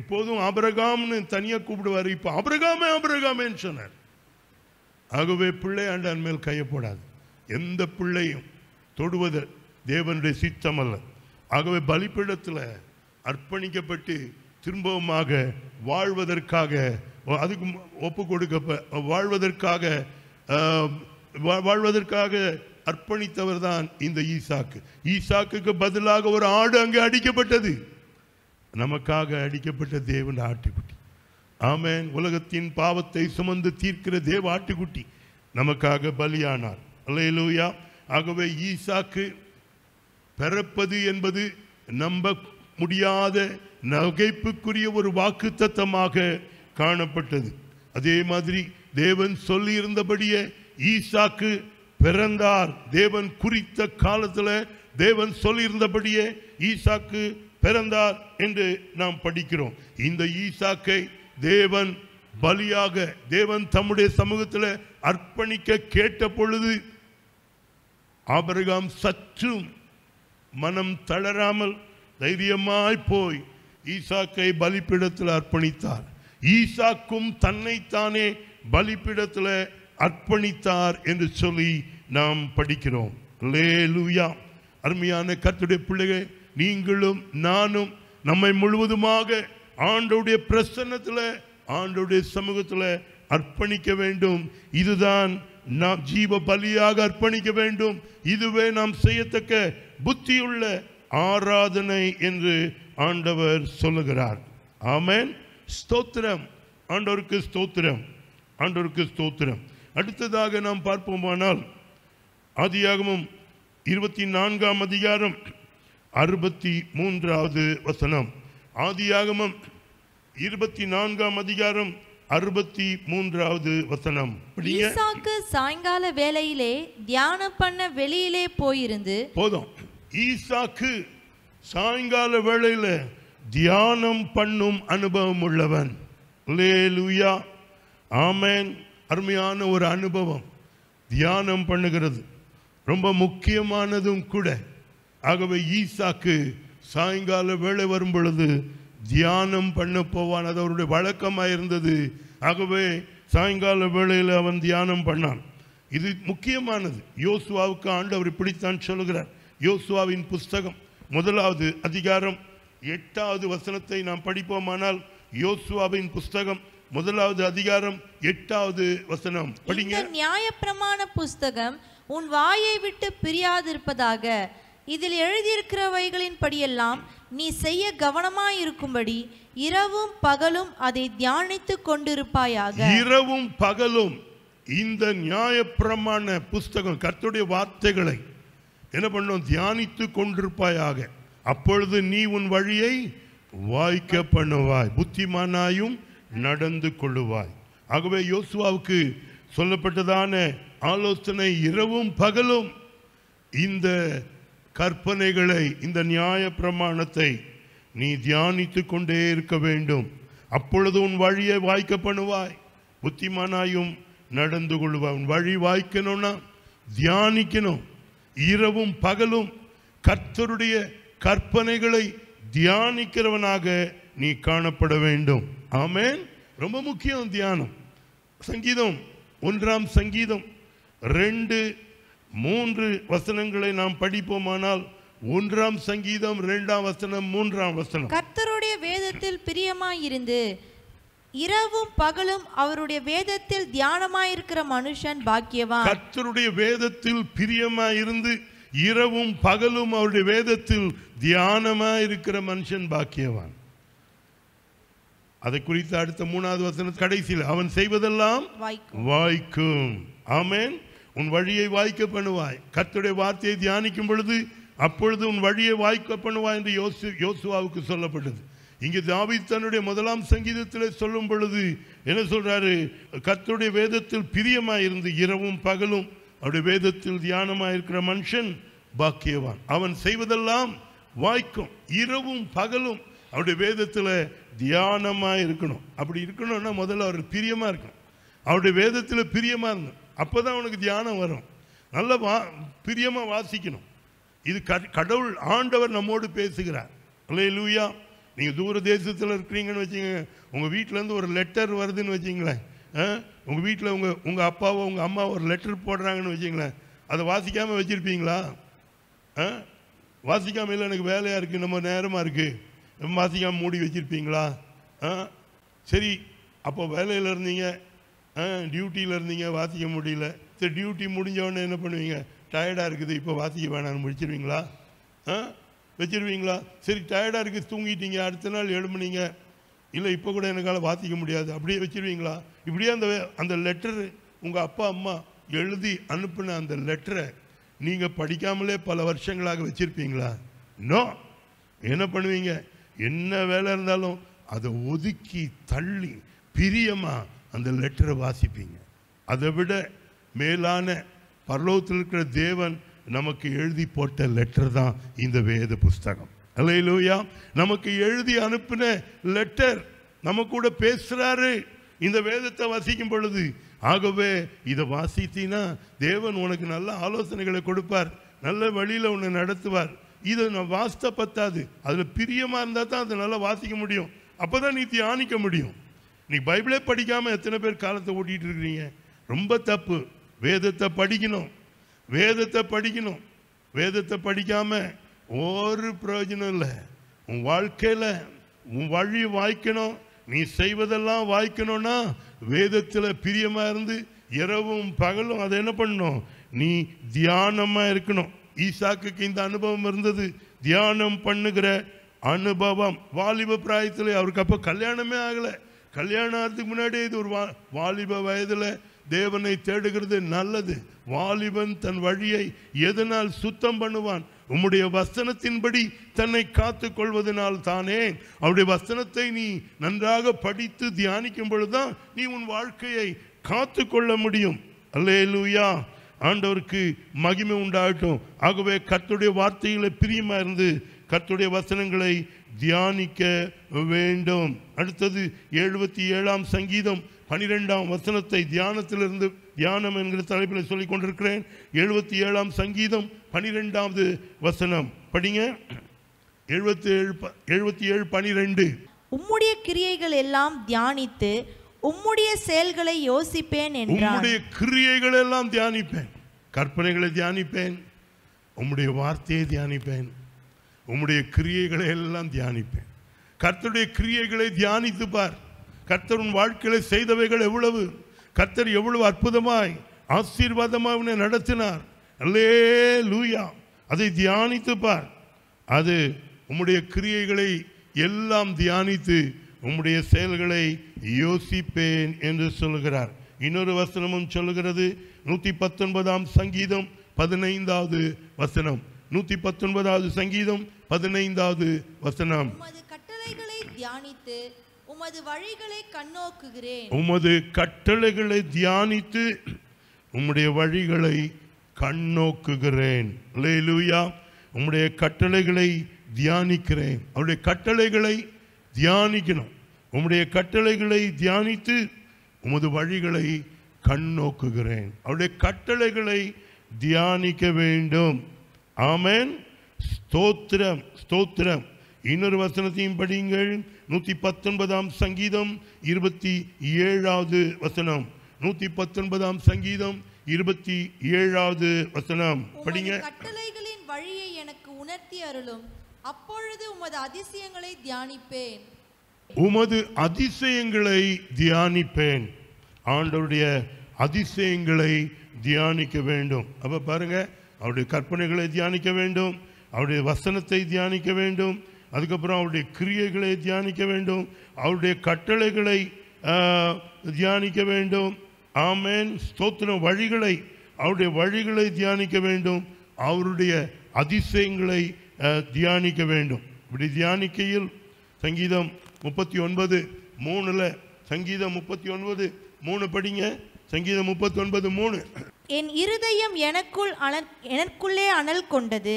எப்போதும் அபரகாம்னு தனியாக கூப்பிடுவார் இப்போ ஆபரகாமே ஆபரகாமேன்னு சொன்னார் ஆகவே பிள்ளை ஆண்டான் மேல் கையப்படாது எந்த பிள்ளையும் தொடுவது தேவனுடைய சித்தம் அல்ல ஆகவே பலிப்பிடத்தில் அர்ப்பணிக்கப்பட்டு திரும்பவுமாக வாழ்வதற்காக அதுக்கு ஒப்பு கொடுக்க வாழ்வதற்காக வாழ்வதற்காக அர்ப்பணித்தவர் தான் இந்த ஈசாக்கு ஈசாக்கு பதிலாக ஒரு ஆடு அங்கே அடிக்கப்பட்டது நமக்காக அடிக்கப்பட்ட தேவன் ஆட்டுக்குட்டி ஆமேன் உலகத்தின் பாவத்தை சுமந்து தீர்க்கிற தேவ ஆட்டுக்குட்டி நமக்காக பலியானார் அல்லையிலூயா ஆகவே ஈசாக்கு பிறப்பது என்பது நம்ப முடியாத நகைப்புக்குரிய ஒரு வாக்கு தத்தமாக காணப்பட்டது அதே மாதிரி தேவன் சொல்லியிருந்தபடியே ஈசாக்கு பிறந்தார் தேவன் குறித்த காலத்தில் தேவன் சொல்லியிருந்தபடியே ஈசாக்கு பிறந்தார் என்று நாம் படிக்கிறோம் இந்த ஈசாக்கை தேவன் பலியாக தேவன் தம்முடைய சமூகத்தில் அர்ப்பணிக்க கேட்ட பொழுது ஆபரகாம் சற்றும் மனம் தளராமல் தைரியமாய் போய் ஈசாக்கை பலிப்பிடத்தில் அர்ப்பணித்தார் ஈசாக்கும் தன்னைத்தானே பலிப்பிடத்தில் அர்ப்பணித்தார் என்று சொல்லி நாம் படிக்கிறோம் லே அருமையான கத்துடைய பிள்ளைகள் நீங்களும் நானும் நம்மை முழுவதுமாக ஆண்டோடைய பிரசன்னத்தில் ஆண்டோடைய சமூகத்தில் அர்ப்பணிக்க வேண்டும் இதுதான் நாம் ஜீவ பலியாக அர்ப்பணிக்க வேண்டும் இதுவே நாம் செய்யத்தக்க புத்தியுள்ள ஆராதனை என்று ஆண்டவர் சொல்லுகிறார் ஆமேன் ஸ்தோத்திரம் ஆண்டோருக்கு ஸ்தோத்திரம் ஆண்டோருக்கு ஸ்தோத்திரம் அடுத்ததாக நாம் பார்ப்போமானால் ஆதியாகமும் இருபத்தி நான்காம் அதிகாரம் அறுபத்தி மூன்றாவது வசனம் ஆதியாகமம் இருபத்தி நான்காம் அதிகாரம் அறுபத்தி மூன்றாவது வசனம் ஈசாக்கு
சாயங்கால வேலையிலே தியானம் பண்ண வெளியிலே போயிருந்து
போதும் ஈசாக்கு சாயங்கால வேலையில தியானம் பண்ணும் அனுபவம் உள்ளவன் லேலுயா ஆமேன் அருமையான ஒரு அனுபவம் தியானம் பண்ணுகிறது ரொம்ப முக்கியமானதும் கூட ஆகவே ஈசாக்கு சாயங்கால வேலை வரும் பொழுது தியானம் பண்ண போவான் அது அவருடைய வழக்கமாக இருந்தது ஆகவே சாயங்கால வேளையில் அவன் தியானம் பண்ணான் இது முக்கியமானது யோசுவாவுக்கு ஆண்டு அவர் இப்படித்தான் சொல்கிறார் யோசுவாவின் புஸ்தகம் முதலாவது அதிகாரம் எட்டாவது வசனத்தை நாம் படிப்போமானால் யோசுவாவின் புஸ்தகம் முதலாவது அதிகாரம் எட்டாவது வசனம் படிங்க
நியாய பிரமாண புஸ்தகம் உன் வாயை விட்டு பிரியாதிருப்பதாக இதில் எழுதியிருக்கிறவைகளின் படியெல்லாம் நீ செய்ய கவனமாயிருக்கும்படி இரவும் பகலும் அதை தியானித்து கொண்டிருப்பாயாக
இரவும் பகலும் இந்த நியாயப்பிரமாண புஸ்தகம் கத்துடைய வார்த்தைகளை என்ன பண்ணும் தியானித்து கொண்டிருப்பாயாக அப்பொழுது நீ உன் வழியை வாய்க்க பண்ணுவாய் புத்திமானாயும் நடந்து கொள்ளுவாய் ஆகவே யோசுவாவுக்கு சொல்லப்பட்டதான ஆலோசனை இரவும் பகலும் இந்த கற்பனைகளை இந்த நியாய பிரமாணத்தை நீ தியானித்து கொண்டே இருக்க வேண்டும் அப்பொழுது உன் வழியை வாய்க்க பண்ணுவாய் புத்திமானாயும் நடந்து கொள்வாய் உன் வழி வாய்க்கணும்னா தியானிக்கணும் இரவும் பகலும் கர்த்தருடைய கற்பனைகளை தியானிக்கிறவனாக நீ காணப்பட வேண்டும் ஆமேன் ரொம்ப முக்கியம் தியானம் சங்கீதம் ஒன்றாம் சங்கீதம் ரெண்டு மூன்று வசனங்களை நாம் படிப்போமானால் ஒன்றாம் சங்கீதம் இரண்டாம் வசனம் மூன்றாம் வசனம்
கர்த்தருடைய வேதத்தில் பிரியமாயிருந்து இரவும் பகலும் அவருடைய வேதத்தில் தியானமாயிருக்கிற மனுஷன் பாக்கியவான்
கர்த்தருடைய வேதத்தில் பிரியமாயிருந்து இரவும் பகலும் அவருடைய வேதத்தில் தியானமாயிருக்கிற மனுஷன் பாக்கியவான் அதை குறித்து அடுத்த மூணாவது வசனம் கடைசியில் அவன் செய்வதெல்லாம் வாய்க்கும் ஆமேன் உன் வழியை வாய்க்க பண்ணுவாய் கத்துடைய வார்த்தையை தியானிக்கும் பொழுது அப்பொழுது உன் வழியை வாய்க்க பண்ணுவாய் என்று யோசு யோசுவாவுக்கு சொல்லப்பட்டது இங்கே தாவி தன்னுடைய முதலாம் சங்கீதத்தில் சொல்லும் பொழுது என்ன சொல்கிறாரு கத்துடைய வேதத்தில் பிரியமாயிருந்து இரவும் பகலும் அவருடைய வேதத்தில் தியானமாக இருக்கிற மனுஷன் பாக்கியவான் அவன் செய்வதெல்லாம் வாய்க்கும் இரவும் பகலும் அவருடைய வேதத்தில் தியானமாக இருக்கணும் அப்படி இருக்கணும்னா முதல்ல அவர் பிரியமாக இருக்கணும் அவருடைய வேதத்தில் பிரியமாக இருந்தோம் அப்போ தான் உனக்கு தியானம் வரும் நல்லா வா பிரியமாக வாசிக்கணும் இது கடவுள் ஆண்டவர் நம்மோடு பேசுகிறார் அல்லே லூயா நீங்கள் தூர தேசத்தில் இருக்கிறீங்கன்னு வச்சுங்க உங்கள் வீட்டிலேருந்து ஒரு லெட்டர் வருதுன்னு வச்சிங்களேன் உங்கள் வீட்டில் உங்கள் உங்கள் அப்பாவோ உங்கள் அம்மா ஒரு லெட்டர் போடுறாங்கன்னு வச்சிங்களேன் அதை வாசிக்காமல் வச்சுருப்பீங்களா வாசிக்காமல் இல்லை எனக்கு வேலையாக இருக்குது நம்ம நேரமாக இருக்குது வாசிக்காமல் மூடி வச்சுருப்பீங்களா சரி அப்போ வேலையில் இருந்தீங்க டியூட்டியில் இருந்தீங்க வாசிக்க முடியல சரி டியூட்டி முடிஞ்சவொடனே என்ன பண்ணுவீங்க டயர்டாக இருக்குது இப்போ வாசிக்க வேணான்னு முடிச்சிருவீங்களா ஆ வச்சுருவீங்களா சரி டயர்டாக இருக்குது தூங்கிட்டீங்க அடுத்த நாள் எழுப்புனீங்க இல்லை இப்போ கூட எனக்கால் வாசிக்க முடியாது அப்படியே வச்சுருவீங்களா இப்படியே அந்த அந்த லெட்டரு உங்கள் அப்பா அம்மா எழுதி அனுப்பின அந்த லெட்டரை நீங்கள் படிக்காமலே பல வருஷங்களாக வச்சுருப்பீங்களா நோ என்ன பண்ணுவீங்க என்ன வேலை இருந்தாலும் அதை ஒதுக்கி தள்ளி பிரியமாக அந்த லெட்டரை வாசிப்பீங்க அதை விட மேலான பரலோகத்தில் இருக்கிற தேவன் நமக்கு எழுதி போட்ட லெட்டர் தான் இந்த வேத புஸ்தகம் அலையிலூயா நமக்கு எழுதி அனுப்பின லெட்டர் நம்ம கூட பேசுகிறாரு இந்த வேதத்தை வாசிக்கும் பொழுது ஆகவே இதை வாசித்தீங்கன்னா தேவன் உனக்கு நல்ல ஆலோசனைகளை கொடுப்பார் நல்ல வழியில் உன்னை நடத்துவார் இதை நான் வாசித்த பத்தாது அதில் பிரியமாக இருந்தால் தான் அதை நல்லா வாசிக்க முடியும் அப்போ தான் நீ தியானிக்க முடியும் இன்னைக்கு பைபிளே படிக்காமல் எத்தனை பேர் காலத்தை ஓட்டிகிட்டு இருக்கிறீங்க ரொம்ப தப்பு வேதத்தை படிக்கணும் வேதத்தை படிக்கணும் வேதத்தை படிக்காமல் ஒரு பிரயோஜனம் இல்லை உன் வாழ்க்கையில் உன் வழி வாய்க்கணும் நீ செய்வதெல்லாம் வாய்க்கணும்னா வேதத்தில் பிரியமாக இருந்து இரவும் பகலும் அதை என்ன பண்ணணும் நீ தியானமாக இருக்கணும் ஈசாக்கு இந்த அனுபவம் இருந்தது தியானம் பண்ணுகிற அனுபவம் வாலிப பிராயத்தில் அவருக்கு அப்போ கல்யாணமே ஆகலை கல்யாணம் ஆகிறதுக்கு முன்னாடி இது ஒரு வா வாலிப வயதில் தேவனை தேடுகிறது நல்லது வாலிபன் தன் வழியை எதனால் சுத்தம் பண்ணுவான் உம்முடைய வசனத்தின்படி தன்னை காத்து கொள்வதனால் தானே அவருடைய வசனத்தை நீ நன்றாக படித்து தியானிக்கும் பொழுதுதான் நீ உன் வாழ்க்கையை காத்து கொள்ள முடியும் அல்லே லூயா ஆண்டவருக்கு மகிமை உண்டாகட்டும் ஆகவே கத்துடைய வார்த்தைகளை பிரியமா இருந்து கர்த்துடைய வசனங்களை தியானிக்க வேண்டும் அடுத்தது எழுபத்தி ஏழாம் சங்கீதம் பனிரெண்டாம் வசனத்தை தியானத்திலிருந்து தியானம் என்கிற தலைப்பில் சொல்லிக் கொண்டிருக்கிறேன் எழுபத்தி ஏழாம் சங்கீதம் பனிரெண்டாவது வசனம் படிங்க எழுபத்தி ஏழு எழுபத்தி ஏழு பனிரெண்டு உம்முடைய கிரியைகள்
எல்லாம் தியானித்து உம்முடைய செயல்களை யோசிப்பேன் உம்முடைய
கிரியைகள் எல்லாம் தியானிப்பேன் கற்பனைகளை தியானிப்பேன் உம்முடைய வார்த்தையை தியானிப்பேன் உம்முடைய கிரியைகளை எல்லாம் தியானிப்பேன் கர்த்தருடைய கிரியைகளை தியானித்து பார் கர்த்தர் உன் வாழ்க்கையில செய்தவைகள் எவ்வளவு கர்த்தர் எவ்வளவு அற்புதமாய் ஆசீர்வாதமாக உன்னை நடத்தினார் அல்லே லூயா அதை தியானித்து பார் அது உம்முடைய கிரியைகளை எல்லாம் தியானித்து உம்முடைய செயல்களை யோசிப்பேன் என்று சொல்லுகிறார் இன்னொரு வசனமும் சொல்லுகிறது நூற்றி பத்தொன்பதாம் சங்கீதம் பதினைந்தாவது வசனம் நூத்தி பத்தொன்பதாவது சங்கீதம் பதினைந்தாவது வசனம்
கட்டளைகளை தியானித்து உமது வழிகளை கண்ணோக்குகிறேன்
உமது கட்டளைகளை தியானித்து உம்முடைய வழிகளை கண்ணோக்குகிறேன் லேலூயா உம்முடைய கட்டளைகளை தியானிக்கிறேன் அவருடைய கட்டளைகளை தியானிக்கணும் உம்முடைய கட்டளைகளை தியானித்து உமது வழிகளை கண்ணோக்குகிறேன் அவருடைய கட்டளைகளை தியானிக்க வேண்டும் ஆமேன் ஸ்தோத்திரம் ஸ்தோத்திரம் இன்னொரு வசனத்தையும் படியுங்கள் நூற்றி பத்தொன்பதாம் சங்கீதம் இருபத்தி ஏழாவது வசனம் நூற்றி பத்தொன்பதாம் சங்கீதம் இருபத்தி ஏழாவது வசனம் படிங்க
கட்டளைகளின் வழியை எனக்கு உணர்த்தி அருளும் அப்பொழுது உமது அதிசயங்களை தியானிப்பேன்
உமது அதிசயங்களை தியானிப்பேன் ஆண்டவருடைய அதிசயங்களை தியானிக்க வேண்டும் அப்போ பாருங்கள் அவருடைய கற்பனைகளை தியானிக்க வேண்டும் அவருடைய வசனத்தை தியானிக்க வேண்டும் அதுக்கப்புறம் அவருடைய கிரியைகளை தியானிக்க வேண்டும் அவருடைய கட்டளைகளை தியானிக்க வேண்டும் ஆமேன் ஸ்தோத்திர வழிகளை அவருடைய வழிகளை தியானிக்க வேண்டும் அவருடைய அதிசயங்களை தியானிக்க வேண்டும் இப்படி தியானிக்கையில் சங்கீதம் முப்பத்தி ஒன்பது மூணில் சங்கீதம் முப்பத்தி ஒன்பது மூணு படிங்க சங்கீதம் முப்பத்தி ஒன்பது மூணு
என் இருதயம் எனக்குள் அனல் எனக்குள்ளே அனல் கொண்டது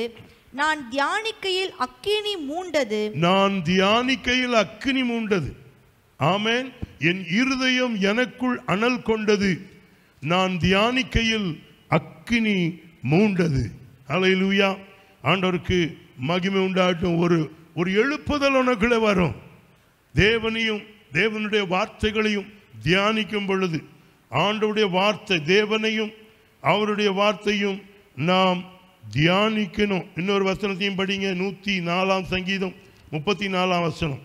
நான் தியானிக்கையில் அக்கினி மூண்டது
நான் தியானிக்கையில் அக்கினி மூண்டது ஆமேன் என் இருதயம் எனக்குள் அனல் கொண்டது நான் தியானிக்கையில் அக்கினி மூண்டது அலை ஆண்டவருக்கு மகிமை உண்டாட்டும் ஒரு ஒரு எழுப்புதல் உனக்குள்ளே வரும் தேவனையும் தேவனுடைய வார்த்தைகளையும் தியானிக்கும் பொழுது ஆண்டவுடைய வார்த்தை தேவனையும் அவருடைய வார்த்தையும் நாம் தியானிக்கணும் இன்னொரு வசனத்தையும் படிங்க நூற்றி நாலாம் சங்கீதம் முப்பத்தி நாலாம் வசனம்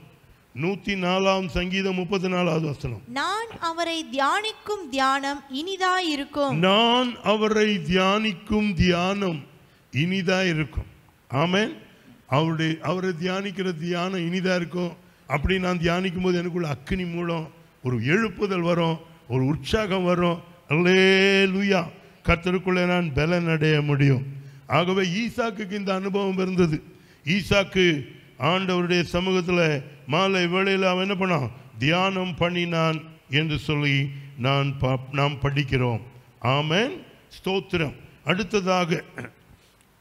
நூத்தி நாலாம் சங்கீதம் முப்பத்தி நாலாவது வசனம்
நான் அவரை தியானிக்கும் தியானம் இனிதா இருக்கும்
நான் அவரை தியானிக்கும் தியானம் இனிதா இருக்கும் ஆமேன் அவருடைய அவரை தியானிக்கிற தியானம் இனிதா இருக்கும் அப்படி நான் தியானிக்கும் போது எனக்குள்ள அக்னி மூலம் ஒரு எழுப்புதல் வரும் ஒரு உற்சாகம் வரும் அல்லே லுயா கத்தருக்குள்ளே நான் பலன் அடைய முடியும் ஆகவே ஈசாக்குக்கு இந்த அனுபவம் இருந்தது ஈசாக்கு ஆண்டவருடைய சமூகத்தில் மாலை வேளையில் அவன் என்ன பண்ணான் தியானம் பண்ணினான் என்று சொல்லி நான் நாம் படிக்கிறோம் ஆமேன் ஸ்தோத்திரம் அடுத்ததாக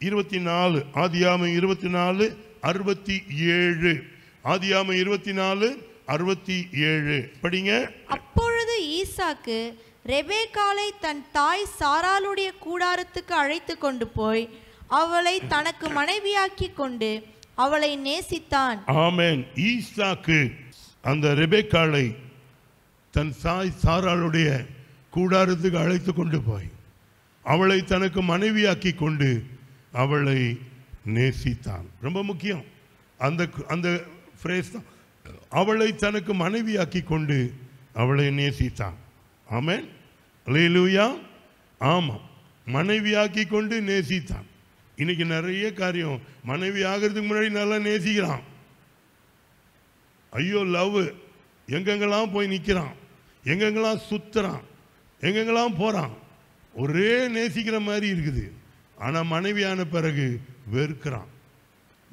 இருபத்தி நாலு ஆதியாமை இருபத்தி நாலு அறுபத்தி ஏழு ஆதியாமை இருபத்தி நாலு அறுபத்தி ஏழு படிங்க
அப்பொழுது ஈசாக்கு ரெபேக்காலை தன் தாய் சாராளுடைய கூடாரத்துக்கு அழைத்து கொண்டு போய் அவளை தனக்கு மனைவியாக்கி கொண்டு அவளை நேசித்தான்
ஆமேன் ஈசாக்கு அந்த ரெபேக்காலை தன் தாய் சாராளுடைய கூடாரத்துக்கு அழைத்து கொண்டு போய் அவளை தனக்கு மனைவியாக்கி கொண்டு அவளை நேசித்தான் ரொம்ப முக்கியம் அந்த அந்த ஃப்ரேஸ் தான் அவளை தனக்கு மனைவியாக்கி கொண்டு அவளை நேசித்தான் ஆமேன் லூயா ஆமாம் மனைவியாக்கி கொண்டு நேசித்தான் இன்னைக்கு நிறைய காரியம் மனைவி ஆகிறதுக்கு முன்னாடி நல்லா நேசிக்கிறான் ஐயோ லவ் எங்கெங்கெல்லாம் போய் நிற்கிறான் எங்கெங்கெல்லாம் சுற்றுறான் எங்கெங்கெல்லாம் போகிறான் ஒரே நேசிக்கிற மாதிரி இருக்குது ஆனால் மனைவியான பிறகு வெறுக்கிறான்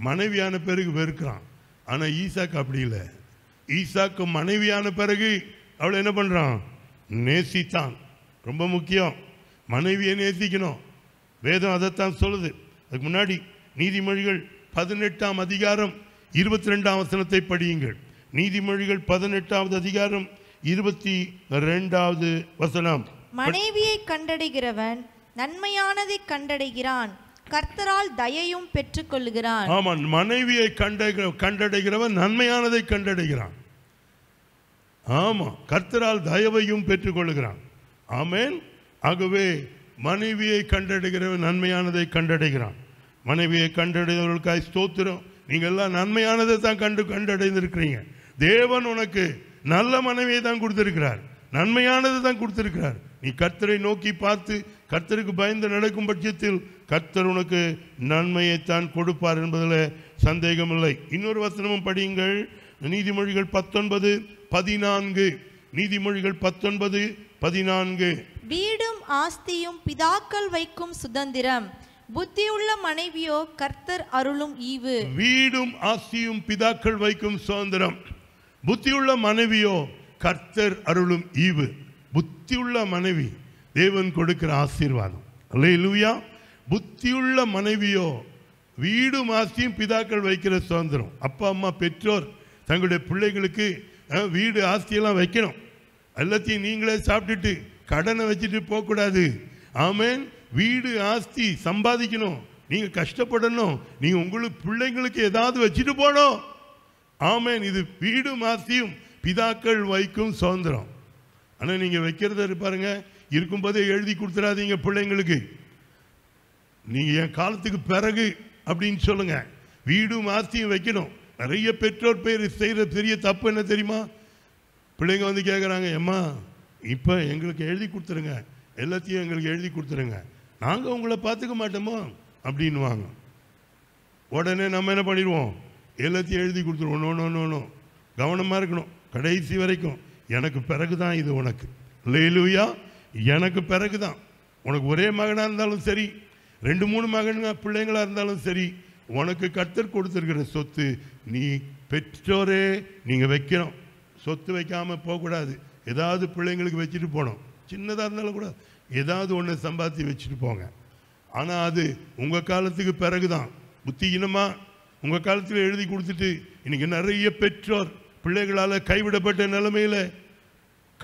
மனைவியான பிறகு வெறுக்கிறான் ஆனால் ஈசாக்கு அப்படி இல்லை ஈசாக்கு மனைவியான பிறகு அவளை என்ன பண்ணுறான் நேசித்தான் ரொம்ப முக்கியம் மனைவியை நேசிக்கணும் வேதம் அதைத்தான் சொல்லுது அதுக்கு முன்னாடி நீதிமொழிகள் பதினெட்டாம் அதிகாரம் இருபத்தி ரெண்டாம் வசனத்தை படியுங்கள் நீதிமொழிகள் பதினெட்டாவது அதிகாரம் இருபத்தி ரெண்டாவது வசனம்
மனைவியை கண்டடைகிறவன் நன்மையானதை கண்டடைகிறான் கர்த்தரால் தயையும் பெற்றுக்கொள்கிறான்
ஆமாம் மனைவியை கண்ட கண்டடைகிறவன் நன்மையானதை கண்டடைகிறான் ஆமாம் கர்த்தரால் தயவையும் பெற்றுக்கொள்கிறான் ஆமேன் ஆகவே மனைவியை கண்டடைகிறவன் நன்மையானதை கண்டடைகிறான் மனைவியை கண்டடைந்தவர்களுக்காய் ஸ்தோத்திரம் நீங்கள் எல்லாம் நன்மையானதை தான் கண்டு கண்டடைந்திருக்கிறீங்க தேவன் உனக்கு நல்ல மனைவியை தான் கொடுத்திருக்கிறார் நன்மையானது தான் கொடுத்திருக்கிறார் நீ கர்த்தரை நோக்கி பார்த்து கர்த்தருக்கு பயந்து நடக்கும் பட்சத்தில் கர்த்தர் உனக்கு நன்மையைத்தான் கொடுப்பார் என்பதில் சந்தேகமில்லை இன்னொரு வசனமும் படியுங்கள் நீதிமொழிகள் பத்தொன்பது பதினான்கு நீதிமொழிகள் பத்தொன்பது பதினான்கு
வீடும் ஆஸ்தியும் பிதாக்கள் வைக்கும் சுதந்திரம் புத்தியுள்ள மனைவியோ கர்த்தர் அருளும் ஈவு
வீடும் ஆஸ்தியும் பிதாக்கள் வைக்கும் சுதந்திரம் புத்தியுள்ள மனைவியோ கர்த்தர் அருளும் ஈவு புத்தியுள்ள மனைவி தேவன் கொடுக்கிற ஆசீர்வாதம் அல்லையா புத்தியுள்ள மனைவியோ வீடும் ஆஸ்தியும் பிதாக்கள் வைக்கிற சுதந்திரம் அப்பா அம்மா பெற்றோர் தங்களுடைய பிள்ளைகளுக்கு வீடு ஆஸ்தியெல்லாம் வைக்கணும் எல்லாத்தையும் நீங்களே சாப்பிட்டுட்டு கடனை வச்சுட்டு போகக்கூடாது ஆமேன் வீடு ஆஸ்தி சம்பாதிக்கணும் நீங்கள் கஷ்டப்படணும் நீங்கள் உங்களுக்கு பிள்ளைங்களுக்கு ஏதாவது வச்சுட்டு போகணும் ஆமேன் இது வீடும் ஆஸ்தியும் பிதாக்கள் வைக்கும் சுதந்திரம் ஆனால் நீங்கள் வைக்கிறத பாருங்க இருக்கும்போதே எழுதி கொடுத்துடாதீங்க பிள்ளைங்களுக்கு நீங்கள் என் காலத்துக்கு பிறகு அப்படின்னு சொல்லுங்கள் வீடும் ஆஸ்தியும் வைக்கணும் நிறைய பெற்றோர் பேர் செய்கிற பெரிய தப்பு என்ன தெரியுமா பிள்ளைங்க வந்து கேட்குறாங்க எம்மா இப்போ எங்களுக்கு எழுதி கொடுத்துருங்க எல்லாத்தையும் எங்களுக்கு எழுதி கொடுத்துருங்க நாங்கள் உங்களை பார்த்துக்க மாட்டோமோ அப்படின்வாங்க உடனே நம்ம என்ன பண்ணிடுவோம் எல்லாத்தையும் எழுதி கொடுத்துருவோம் ஒன்று ஒன்று ஒன்று கவனமாக இருக்கணும் கடைசி வரைக்கும் எனக்கு பிறகு தான் இது உனக்கு லேலுயா எனக்கு பிறகு தான் உனக்கு ஒரே மகனாக இருந்தாலும் சரி ரெண்டு மூணு மகனுங்க பிள்ளைங்களாக இருந்தாலும் சரி உனக்கு கத்தர் கொடுத்துருக்கிற சொத்து நீ பெற்றோரே நீங்கள் வைக்கணும் சொத்து வைக்காமல் போகக்கூடாது ஏதாவது பிள்ளைங்களுக்கு வச்சுட்டு போகணும் சின்னதாக இருந்தாலும் கூட ஏதாவது ஒன்று சம்பாதி வச்சுட்டு போங்க ஆனால் அது உங்கள் காலத்துக்கு பிறகு தான் புத்தியினமாக உங்கள் காலத்தில் எழுதி கொடுத்துட்டு இன்றைக்கி நிறைய பெற்றோர் பிள்ளைகளால் கைவிடப்பட்ட நிலைமையில்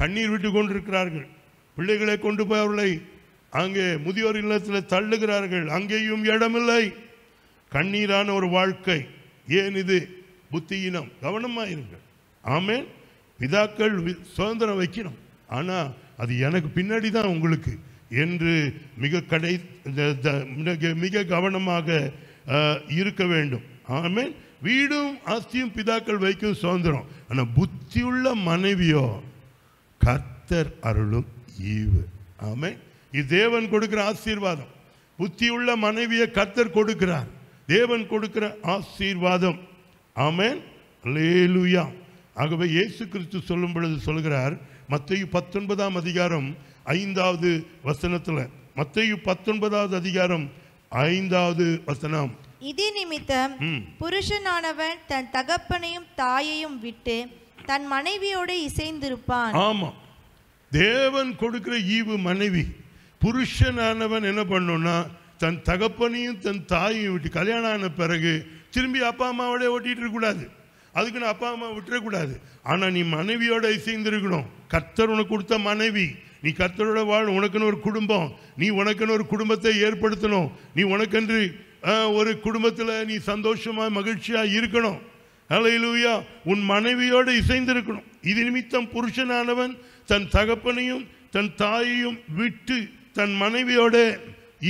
கண்ணீர் விட்டு கொண்டிருக்கிறார்கள் பிள்ளைகளை கொண்டு போய் அவர்களை அங்கே முதியோர் இல்லத்தில் தள்ளுகிறார்கள் அங்கேயும் இடமில்லை கண்ணீரான ஒரு வாழ்க்கை ஏன் இது புத்தியினம் கவனமாக இருங்கள் ஆமேன் பிதாக்கள் சுதந்திரம் வைக்கணும் ஆனால் அது எனக்கு பின்னாடி தான் உங்களுக்கு என்று மிக கடை மிக கவனமாக இருக்க வேண்டும் ஆமேன் வீடும் ஆஸ்தியும் பிதாக்கள் வைக்கும் சுதந்திரம் ஆனால் புத்தியுள்ள மனைவியோ கர்த்தர் அருளும் ஈவு ஆமே இது தேவன் கொடுக்கிற ஆசீர்வாதம் புத்தியுள்ள மனைவியை கர்த்தர் கொடுக்கிறார் தேவன் கொடுக்கிற ஆசீர்வாதம் ஆமேன் லேலுயா ஆகவே இயேசு கிறிஸ்து சொல்லும் பொழுது சொல்கிறார் மத்தையு பத்தொன்பதாம் அதிகாரம் ஐந்தாவது வசனத்தில் மத்தையு பத்தொன்பதாவது அதிகாரம் ஐந்தாவது வசனம் இது நிமித்தம்
புருஷனானவன் தன் தகப்பனையும் தாயையும் விட்டு தன் மனைவியோட இசைந்திருப்பான் ஆமாம்
தேவன் கொடுக்கிற ஈவு மனைவி புருஷனானவன் என்ன பண்ணுன்னா தன் தகப்பனையும் தன் தாயையும் விட்டு கல்யாணம் ஆன பிறகு திரும்பி அப்பா அம்மாவோடய ஓட்டிகிட்டு இருக்கக்கூடாது அதுக்குன்னு அப்பா அம்மா விட்டுறக்கூடாது ஆனால் நீ மனைவியோட இசைந்திருக்கணும் கர்த்தர் உனக்கு கொடுத்த மனைவி நீ கர்த்தரோட வாழ் உனக்குன்னு ஒரு குடும்பம் நீ உனக்குன்னு ஒரு குடும்பத்தை ஏற்படுத்தணும் நீ உனக்கென்று ஒரு குடும்பத்தில் நீ சந்தோஷமாக மகிழ்ச்சியாக இருக்கணும் அலையிலுவியா உன் மனைவியோடு இசைந்திருக்கணும் இது நிமித்தம் புருஷனானவன் தன் தகப்பனையும் தன் தாயையும் விட்டு தன் மனைவியோட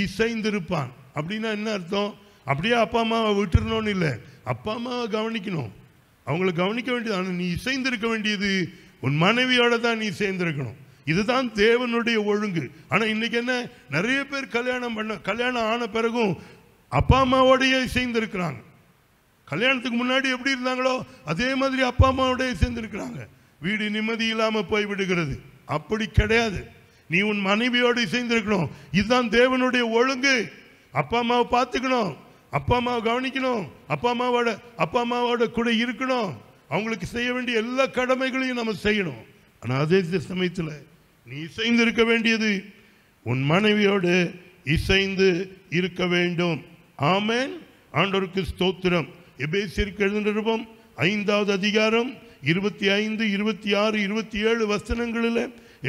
இசைந்திருப்பான் அப்படின்னா என்ன அர்த்தம் அப்படியே அப்பா அம்மாவை விட்டுறணும்னு இல்லை அப்பா அம்மாவை கவனிக்கணும் அவங்கள கவனிக்க வேண்டியது ஆனால் நீ இசைந்திருக்க வேண்டியது உன் மனைவியோட தான் நீ சேர்ந்திருக்கணும் இதுதான் தேவனுடைய ஒழுங்கு ஆனால் இன்னைக்கு என்ன நிறைய பேர் கல்யாணம் பண்ண கல்யாணம் ஆன பிறகும் அப்பா அம்மாவோடையே சேர்ந்திருக்கிறாங்க கல்யாணத்துக்கு முன்னாடி எப்படி இருந்தாங்களோ அதே மாதிரி அப்பா அம்மாவோடய சேர்ந்துருக்கிறாங்க வீடு நிம்மதி இல்லாமல் போய் விடுகிறது அப்படி கிடையாது நீ உன் மனைவியோடு இசைந்திருக்கணும் இதுதான் தேவனுடைய ஒழுங்கு அப்பா அம்மாவை பார்த்துக்கணும் அப்பா அம்மாவை கவனிக்கணும் அப்பா அம்மாவோட அப்பா அம்மாவோட கூட இருக்கணும் அவங்களுக்கு செய்ய வேண்டிய எல்லா கடமைகளையும் நம்ம செய்யணும் ஆனால் அதே சமயத்தில் நீ இசைந்து இருக்க வேண்டியது உன் மனைவியோடு இசைந்து இருக்க வேண்டும் ஆமேன் ஆண்டோருக்கு ஸ்தோத்திரம் எபேசிற்கு எழுந்திருப்போம் ஐந்தாவது அதிகாரம் இருபத்தி ஐந்து இருபத்தி ஆறு இருபத்தி ஏழு வசனங்களில்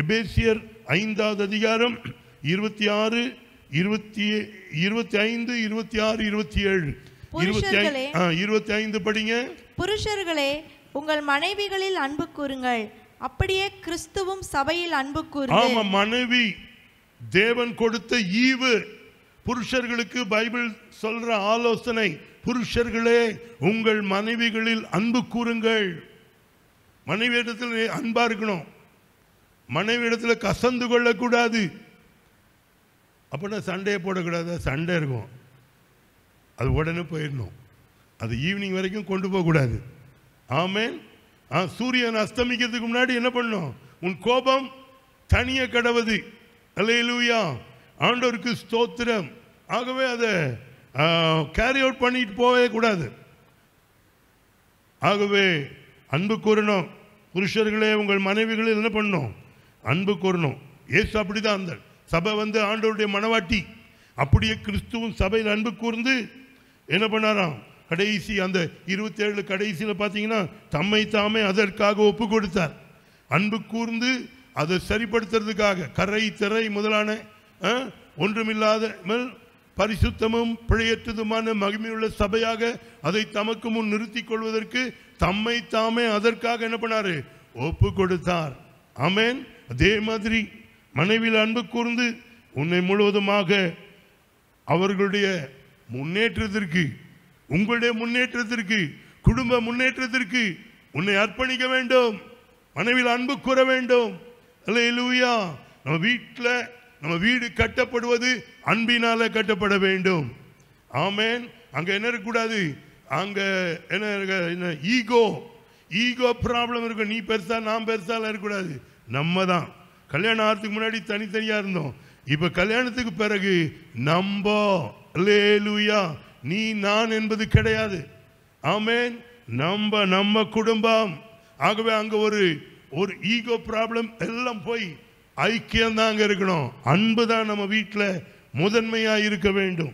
எபேசியர் ஐந்தாவது அதிகாரம் இருபத்தி ஆறு இருபத்தி இருபத்தி ஐந்து இருபத்தி ஆறு இருபத்தி ஏழு இருபத்தி ஐந்து படிங்க
புருஷர்களே உங்கள் மனைவிகளில் அன்பு கூறுங்கள் அப்படியே கிறிஸ்துவும் சபையில் அன்பு கூறு ஆமா
மனைவி தேவன் கொடுத்த ஈவு புருஷர்களுக்கு பைபிள் சொல்ற ஆலோசனை புருஷர்களே உங்கள் மனைவிகளில் அன்பு கூறுங்கள் மனைவி இடத்தில் அன்பா இருக்கணும் மனைவி இடத்துல கசந்து கொள்ளக்கூடாது அப்படின்னா சண்டையை போடக்கூடாது சண்டை இருக்கும் அது உடனே போயிடணும் அது ஈவினிங் வரைக்கும் கொண்டு போகக்கூடாது ஆமேன் ஆ சூரியன் அஸ்தமிக்கிறதுக்கு முன்னாடி என்ன பண்ணும் உன் கோபம் தனிய கடவுது அல்லையிலூயா ஆண்டோருக்கு ஸ்தோத்திரம் ஆகவே அதை கேரி அவுட் பண்ணிட்டு போவே கூடாது ஆகவே அன்பு கூறணும் புருஷர்களே உங்கள் மனைவிகளில் என்ன பண்ணும் அன்பு கூறணும் ஏசு அப்படி தான் அந்த சபை வந்து ஆண்டவருடைய மனவாட்டி அப்படியே கிறிஸ்துவும் சபையில் அன்பு கூர்ந்து என்ன பண்ணாராம் கடைசி அந்த இருபத்தேழு கடைசியில் பார்த்தீங்கன்னா தம்மை தாமே அதற்காக ஒப்பு கொடுத்தார் அன்பு கூர்ந்து அதை சரிப்படுத்துறதுக்காக கரை திரை முதலான ஒன்றுமில்லாத பரிசுத்தமும் பிழையற்றதுமான மகிமையுள்ள சபையாக அதை தமக்கு முன் நிறுத்தி கொள்வதற்கு தம்மை தாமே அதற்காக என்ன பண்ணாரு ஒப்பு கொடுத்தார் அமேன் அதே மாதிரி மனைவியில் அன்பு கூர்ந்து உன்னை முழுவதுமாக அவர்களுடைய முன்னேற்றத்திற்கு உங்களுடைய முன்னேற்றத்திற்கு குடும்ப முன்னேற்றத்திற்கு உன்னை அர்ப்பணிக்க வேண்டும் மனைவியில் அன்பு கூற வேண்டும் அல்லையா நம்ம வீட்டில் நம்ம வீடு கட்டப்படுவது அன்பினால் கட்டப்பட வேண்டும் ஆமேன் அங்கே என்ன இருக்கக்கூடாது அங்கே என்ன ஈகோ ஈகோ ப்ராப்ளம் இருக்கும் நீ பெருசா நான் பெருசாலாம் இருக்கக்கூடாது நம்ம தான் கல்யாணம் ஆகிறதுக்கு முன்னாடி தனித்தனியாக இருந்தோம் இப்போ கல்யாணத்துக்கு பிறகு நம்ப லேலுயா நீ நான் என்பது கிடையாது ஆமேன் நம்ம நம்ம குடும்பம் ஆகவே அங்கே ஒரு ஒரு ஈகோ ப்ராப்ளம் எல்லாம் போய் ஐக்கியம் தான் அங்கே இருக்கணும் அன்பு தான் நம்ம வீட்டில் முதன்மையாக இருக்க வேண்டும்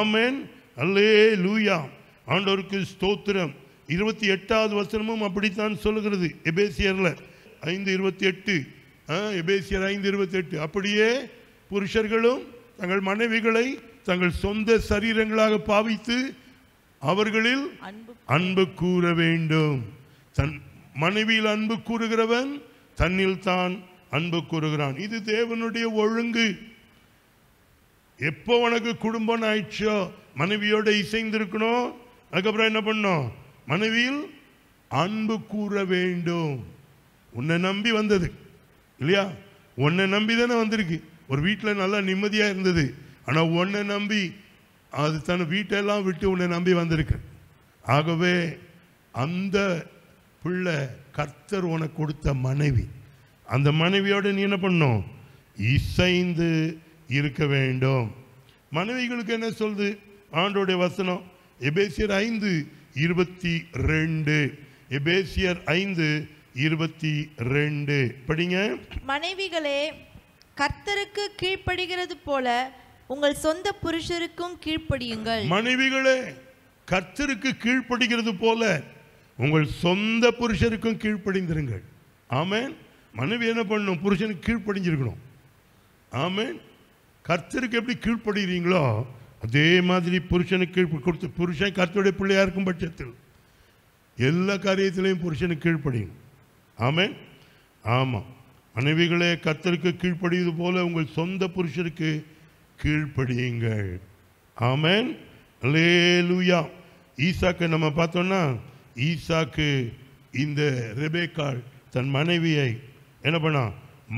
ஆமேன் அல்லே லூயா ஆண்டோருக்கு ஸ்தோத்திரம் இருபத்தி எட்டாவது வசனமும் அப்படித்தான் சொல்லுகிறது எபேசியரில் ஐந்து இருபத்தி எட்டு எபேசியர் ஐந்து இருபத்தி எட்டு அப்படியே புருஷர்களும் தங்கள் மனைவிகளை தங்கள் சொந்த சரீரங்களாக பாவித்து அவர்களில் அன்பு கூற வேண்டும் தன் மனைவியில் அன்பு கூறுகிறவன் தன்னில் தான் அன்பு கூறுகிறான் இது தேவனுடைய ஒழுங்கு எப்போ உனக்கு குடும்பம் ஆயிடுச்சோ மனைவியோட இசைந்திருக்கணும் அதுக்கப்புறம் என்ன பண்ணும் மனைவியில் அன்பு கூற வேண்டும் உன்னை நம்பி வந்தது இல்லையா உன்னை நம்பி தானே வந்திருக்கு ஒரு வீட்டில் நல்லா நிம்மதியாக இருந்தது ஆனால் உன்னை நம்பி அது தன் வீட்டெல்லாம் விட்டு உன்னை நம்பி வந்திருக்கு ஆகவே அந்த பிள்ளை கர்த்தர் உனக்கு கொடுத்த மனைவி அந்த மனைவியோடு நீ என்ன பண்ணும் இசைந்து இருக்க வேண்டும் மனைவிகளுக்கு என்ன சொல்வது ஆண்டோடைய வசனம் எபேசியர் ஐந்து இருபத்தி ரெண்டு எபேசியர் ஐந்து இருபத்தி ரெண்டு படிங்க
மனைவிகளே கர்த்தருக்கு கீழ்ப்படுகிறது போல உங்கள் சொந்த புருஷருக்கும் கீழ்ப்படியுங்கள்
மனைவிகளே கர்த்தருக்கு கீழ்ப்படுகிறது போல உங்கள் சொந்த புருஷருக்கும் கீழ்ப்படிந்திருங்கள் ஆமேன் மனைவி என்ன பண்ணணும் புருஷனுக்கு கீழ்ப்படிஞ்சிருக்கணும் ஆமேன் கர்த்தருக்கு எப்படி கீழ்ப்படுகிறீங்களோ அதே மாதிரி புருஷனுக்கு கீழ் கொடுத்து புருஷன் கர்த்தருடைய பிள்ளையாக இருக்கும் பட்சத்தில் எல்லா காரியத்திலையும் புருஷனுக்கு கீழ்ப்படியும் ஆமே ஆமாம் மனைவிகளே கத்திற்கு கீழ்ப்படியது போல உங்கள் சொந்த புருஷருக்கு கீழ்ப்படியுங்கள் ஆமேன் லேலுயா ஈசாக்கு நம்ம பார்த்தோன்னா ஈசாக்கு இந்த ரெபேக்கால் தன் மனைவியை என்ன பண்ணான்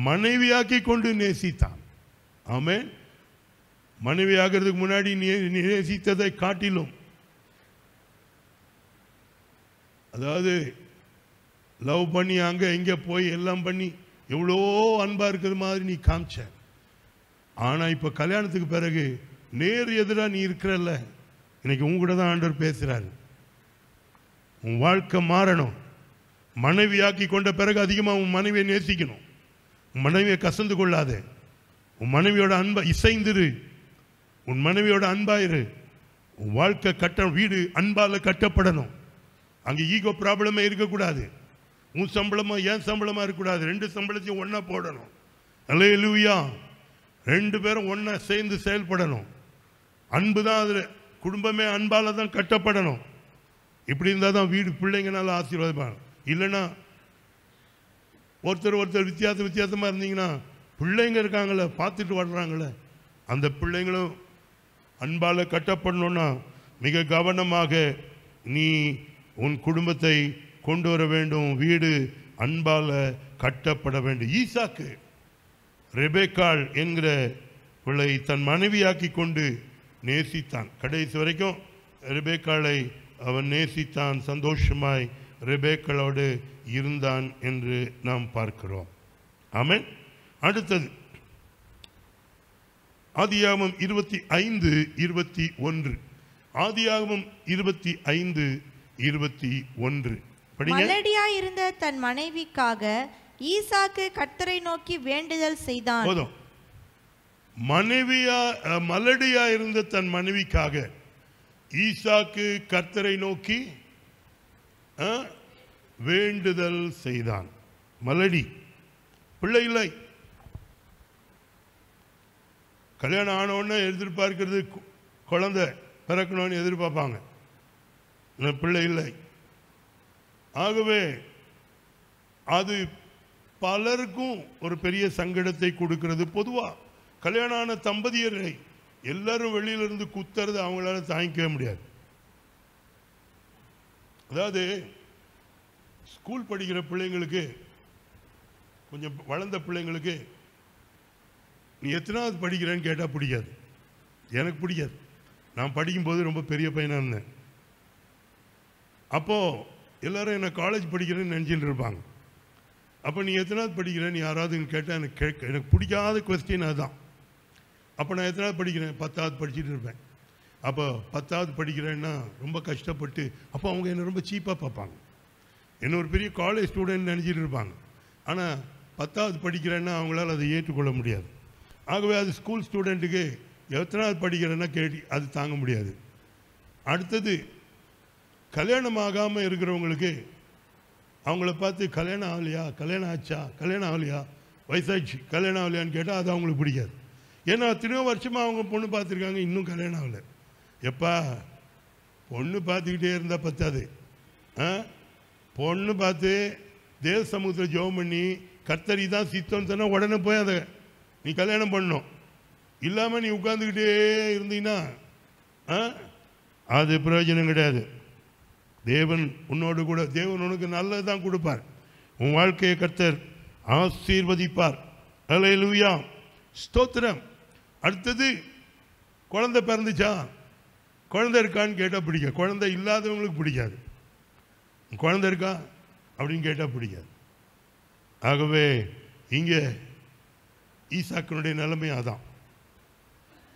மனைவியாக்கி கொண்டு நேசித்தான் ஆமேன் மனைவி ஆகிறதுக்கு முன்னாடி நேசித்ததை காட்டிலும் அதாவது லவ் பண்ணி அங்கே இங்கே போய் எல்லாம் பண்ணி எவ்வளோ அன்பாக இருக்கிற மாதிரி நீ காமிச்ச ஆனால் இப்போ கல்யாணத்துக்கு பிறகு நேர் எதிராக நீ இருக்கிறல்ல இன்னைக்கு கூட தான் ஆண்டவர் பேசுகிறார் உன் வாழ்க்கை மாறணும் மனைவியாக்கி கொண்ட பிறகு அதிகமாக உன் மனைவியை நேசிக்கணும் உன் மனைவியை கசந்து கொள்ளாத உன் மனைவியோட அன்பை இசைந்துரு உன் மனைவியோட அன்பாயிரு உன் வாழ்க்கை கட்ட வீடு அன்பால் கட்டப்படணும் அங்கே ஈகோ ப்ராப்ளமே இருக்கக்கூடாது உன் சம்பளமாக ஏன் சம்பளமாக இருக்கக்கூடாது ரெண்டு சம்பளத்தையும் ஒன்றா போடணும் அல்லே லூயா ரெண்டு பேரும் ஒன்றா சேர்ந்து செயல்படணும் அன்பு தான் அதில் குடும்பமே அன்பால் தான் கட்டப்படணும் இப்படி இருந்தால் தான் வீடு பிள்ளைங்கனால ஆசீர்வாதமாக இல்லைன்னா ஒருத்தர் ஒருத்தர் வித்தியாசம் வித்தியாசமாக இருந்தீங்கன்னா பிள்ளைங்க இருக்காங்கள பார்த்துட்டு வர்றாங்கள அந்த பிள்ளைங்களும் அன்பால் கட்டப்படணுன்னா மிக கவனமாக நீ உன் குடும்பத்தை கொண்டு வர வேண்டும் வீடு அன்பால் கட்டப்பட வேண்டும் ஈசாக்கு ரெபேக்காள் என்கிற பிள்ளை தன் மனைவியாக்கி கொண்டு நேசித்தான் கடைசி வரைக்கும் ரெபேக்காளை அவன் நேசித்தான் சந்தோஷமாய் ரெபேக்களோடு இருந்தான் என்று நாம் பார்க்கிறோம் ஆமேன் அடுத்தது ஆதியாகமம் இருபத்தி ஐந்து இருபத்தி ஒன்று ஆதியாகமம் இருபத்தி ஐந்து இருபத்தி ஒன்று மலடியா
இருந்த தன் மனைவிக்காக ஈசாக்கு கர்த்தரை நோக்கி வேண்டுதல் செய்தான் போதும்
மனைவியா மலடியா இருந்த தன் மனைவிக்காக ஈசாக்கு கர்த்தரை நோக்கி வேண்டுதல் செய்தான் மலடி பிள்ளை இல்லை கல்யாணம் ஆனவுடனே எதிர்பார்க்கிறது குழந்தை பிறக்கணும்னு எதிர்பார்ப்பாங்க பிள்ளை இல்லை ஆகவே அது பலருக்கும் ஒரு பெரிய சங்கடத்தை கொடுக்கிறது பொதுவாக கல்யாணம் ஆன தம்பதியரை எல்லாரும் வெளியிலிருந்து குத்துறது அவங்களால தாங்கிக்க முடியாது அதாவது ஸ்கூல் படிக்கிற பிள்ளைங்களுக்கு கொஞ்சம் வளர்ந்த பிள்ளைங்களுக்கு நீ எத்தனாவது படிக்கிறேன்னு கேட்டால் பிடிக்காது எனக்கு பிடிக்காது நான் படிக்கும்போது ரொம்ப பெரிய பையனாக இருந்தேன் அப்போது எல்லோரும் என்னை காலேஜ் படிக்கிறேன்னு நினச்சிட்டு இருப்பாங்க அப்போ நீ எத்தனாவது படிக்கிறேன்னு யாராவது கேட்டால் எனக்கு கேட்க எனக்கு பிடிக்காத கொஸ்டின் அதுதான் அப்போ நான் எத்தனாவது படிக்கிறேன் பத்தாவது படிச்சுட்டு இருப்பேன் அப்போ பத்தாவது படிக்கிறேன்னா ரொம்ப கஷ்டப்பட்டு அப்போ அவங்க என்னை ரொம்ப சீப்பாக பார்ப்பாங்க என்ன ஒரு பெரிய காலேஜ் ஸ்டூடெண்ட் நினச்சிட்டு இருப்பாங்க ஆனால் பத்தாவது படிக்கிறேன்னா அவங்களால் அதை ஏற்றுக்கொள்ள முடியாது ஆகவே அது ஸ்கூல் ஸ்டூடெண்ட்டுக்கு எத்தனாவது படிக்கிறேன்னா கேட்டு அது தாங்க முடியாது அடுத்தது கல்யாணம் ஆகாமல் இருக்கிறவங்களுக்கு அவங்கள பார்த்து கல்யாணம் ஆகலையா கல்யாணம் ஆச்சா கல்யாணம் ஆகலையா வயசாச்சு கல்யாணம் ஆகலையான்னு கேட்டால் அது அவங்களுக்கு பிடிக்காது ஏன்னா அத்தனையோ வருஷமாக அவங்க பொண்ணு பார்த்துருக்காங்க இன்னும் கல்யாணம் ஆகலை எப்பா பொண்ணு பார்த்துக்கிட்டே இருந்தால் பத்தாது ஆ பொண்ணு பார்த்து தேவ சமூகத்தில் ஜோம் பண்ணி கத்தரி தான் சித்தம் சொன்னால் உடனே போய் அதை நீ கல்யாணம் பண்ணும் இல்லாமல் நீ உட்காந்துக்கிட்டே இருந்தீங்கன்னா ஆ அது பிரயோஜனம் கிடையாது தேவன் உன்னோடு கூட தேவன் உனக்கு நல்லது தான் கொடுப்பார் உன் வாழ்க்கையை கர்த்தர் ஆசீர்வதிப்பார் அலை லூயா ஸ்தோத்திரம் அடுத்தது குழந்தை பிறந்துச்சா குழந்தை இருக்கான்னு கேட்டால் பிடிக்கும் குழந்தை இல்லாதவங்களுக்கு பிடிக்காது குழந்தை இருக்கா அப்படின்னு கேட்டால் பிடிக்காது ஆகவே இங்கே ஈசாக்கனுடைய நிலைமை அதான்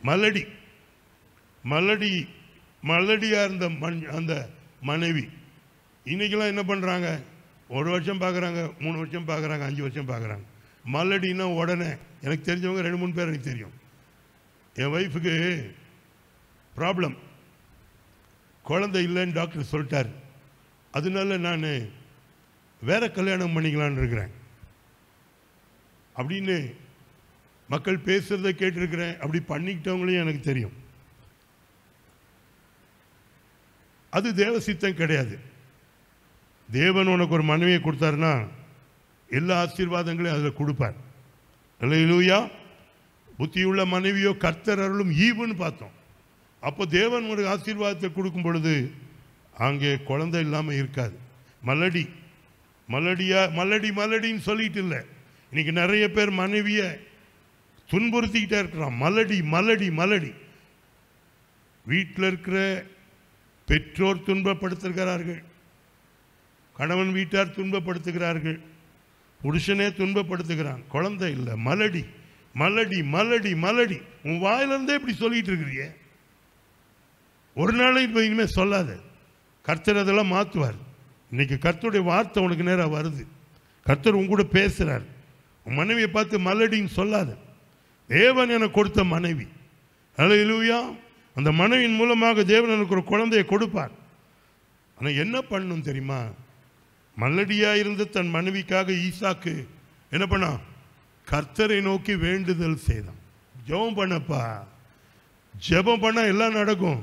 மல்லடி மல்லடி மல்லடியாக இருந்த மண் அந்த மனைவி இன்றைக்கெல்லாம் என்ன பண்ணுறாங்க ஒரு வருஷம் பார்க்குறாங்க மூணு வருஷம் பார்க்குறாங்க அஞ்சு வருஷம் பார்க்குறாங்க மல்லடினா உடனே எனக்கு தெரிஞ்சவங்க ரெண்டு மூணு பேர் எனக்கு தெரியும் என் ஒய்ஃபுக்கு ப்ராப்ளம் குழந்தை இல்லைன்னு டாக்டர் சொல்லிட்டார் அதனால நான் வேறு கல்யாணம் பண்ணிக்கலான் இருக்கிறேன் அப்படின்னு மக்கள் பேசுகிறத கேட்டிருக்கிறேன் அப்படி பண்ணிக்கிட்டவங்களையும் எனக்கு தெரியும் அது தேவ சித்தம் கிடையாது தேவன் உனக்கு ஒரு மனைவியை கொடுத்தாருன்னா எல்லா ஆசீர்வாதங்களையும் அதில் கொடுப்பார் இல்லையிலூயா புத்தியுள்ள மனைவியோ கர்த்தர் அருளும் ஈவுன்னு பார்த்தோம் அப்போ தேவன் உனக்கு ஆசீர்வாதத்தை கொடுக்கும் பொழுது அங்கே குழந்தை இல்லாமல் இருக்காது மலடி மலடியா மலடி மலடின்னு சொல்லிட்டு இல்லை இன்னைக்கு நிறைய பேர் மனைவியை துன்புறுத்திக்கிட்டே இருக்கிறான் மலடி மலடி மலடி வீட்டில் இருக்கிற பெற்றோர் துன்பப்படுத்துகிறார்கள் கணவன் வீட்டார் துன்பப்படுத்துகிறார்கள் புருஷனே துன்பப்படுத்துகிறான் குழந்தை இல்லை மலடி மலடி மலடி மலடி உன் வாயிலிருந்தே இப்படி சொல்லிட்டு இருக்கிறிய ஒரு இப்போ இனிமேல் சொல்லாத கர்த்தர் அதெல்லாம் மாற்றுவார் இன்னைக்கு கர்த்தருடைய வார்த்தை உனக்கு நேராக வருது கர்த்தர் உன் கூட பேசுகிறார் உன் மனைவியை பார்த்து மலடின்னு சொல்லாத தேவன் எனக்கு கொடுத்த மனைவி அலையிலுயா அந்த மனைவியின் மூலமாக தேவன் எனக்கு ஒரு குழந்தையை கொடுப்பார் ஆனால் என்ன பண்ணும் தெரியுமா மல்லடியாக இருந்து தன் மனைவிக்காக ஈசாக்கு என்ன பண்ணான் கர்த்தரை நோக்கி வேண்டுதல் செய்தான் ஜெபம் பண்ணப்பா ஜெபம் பண்ணால் எல்லாம் நடக்கும்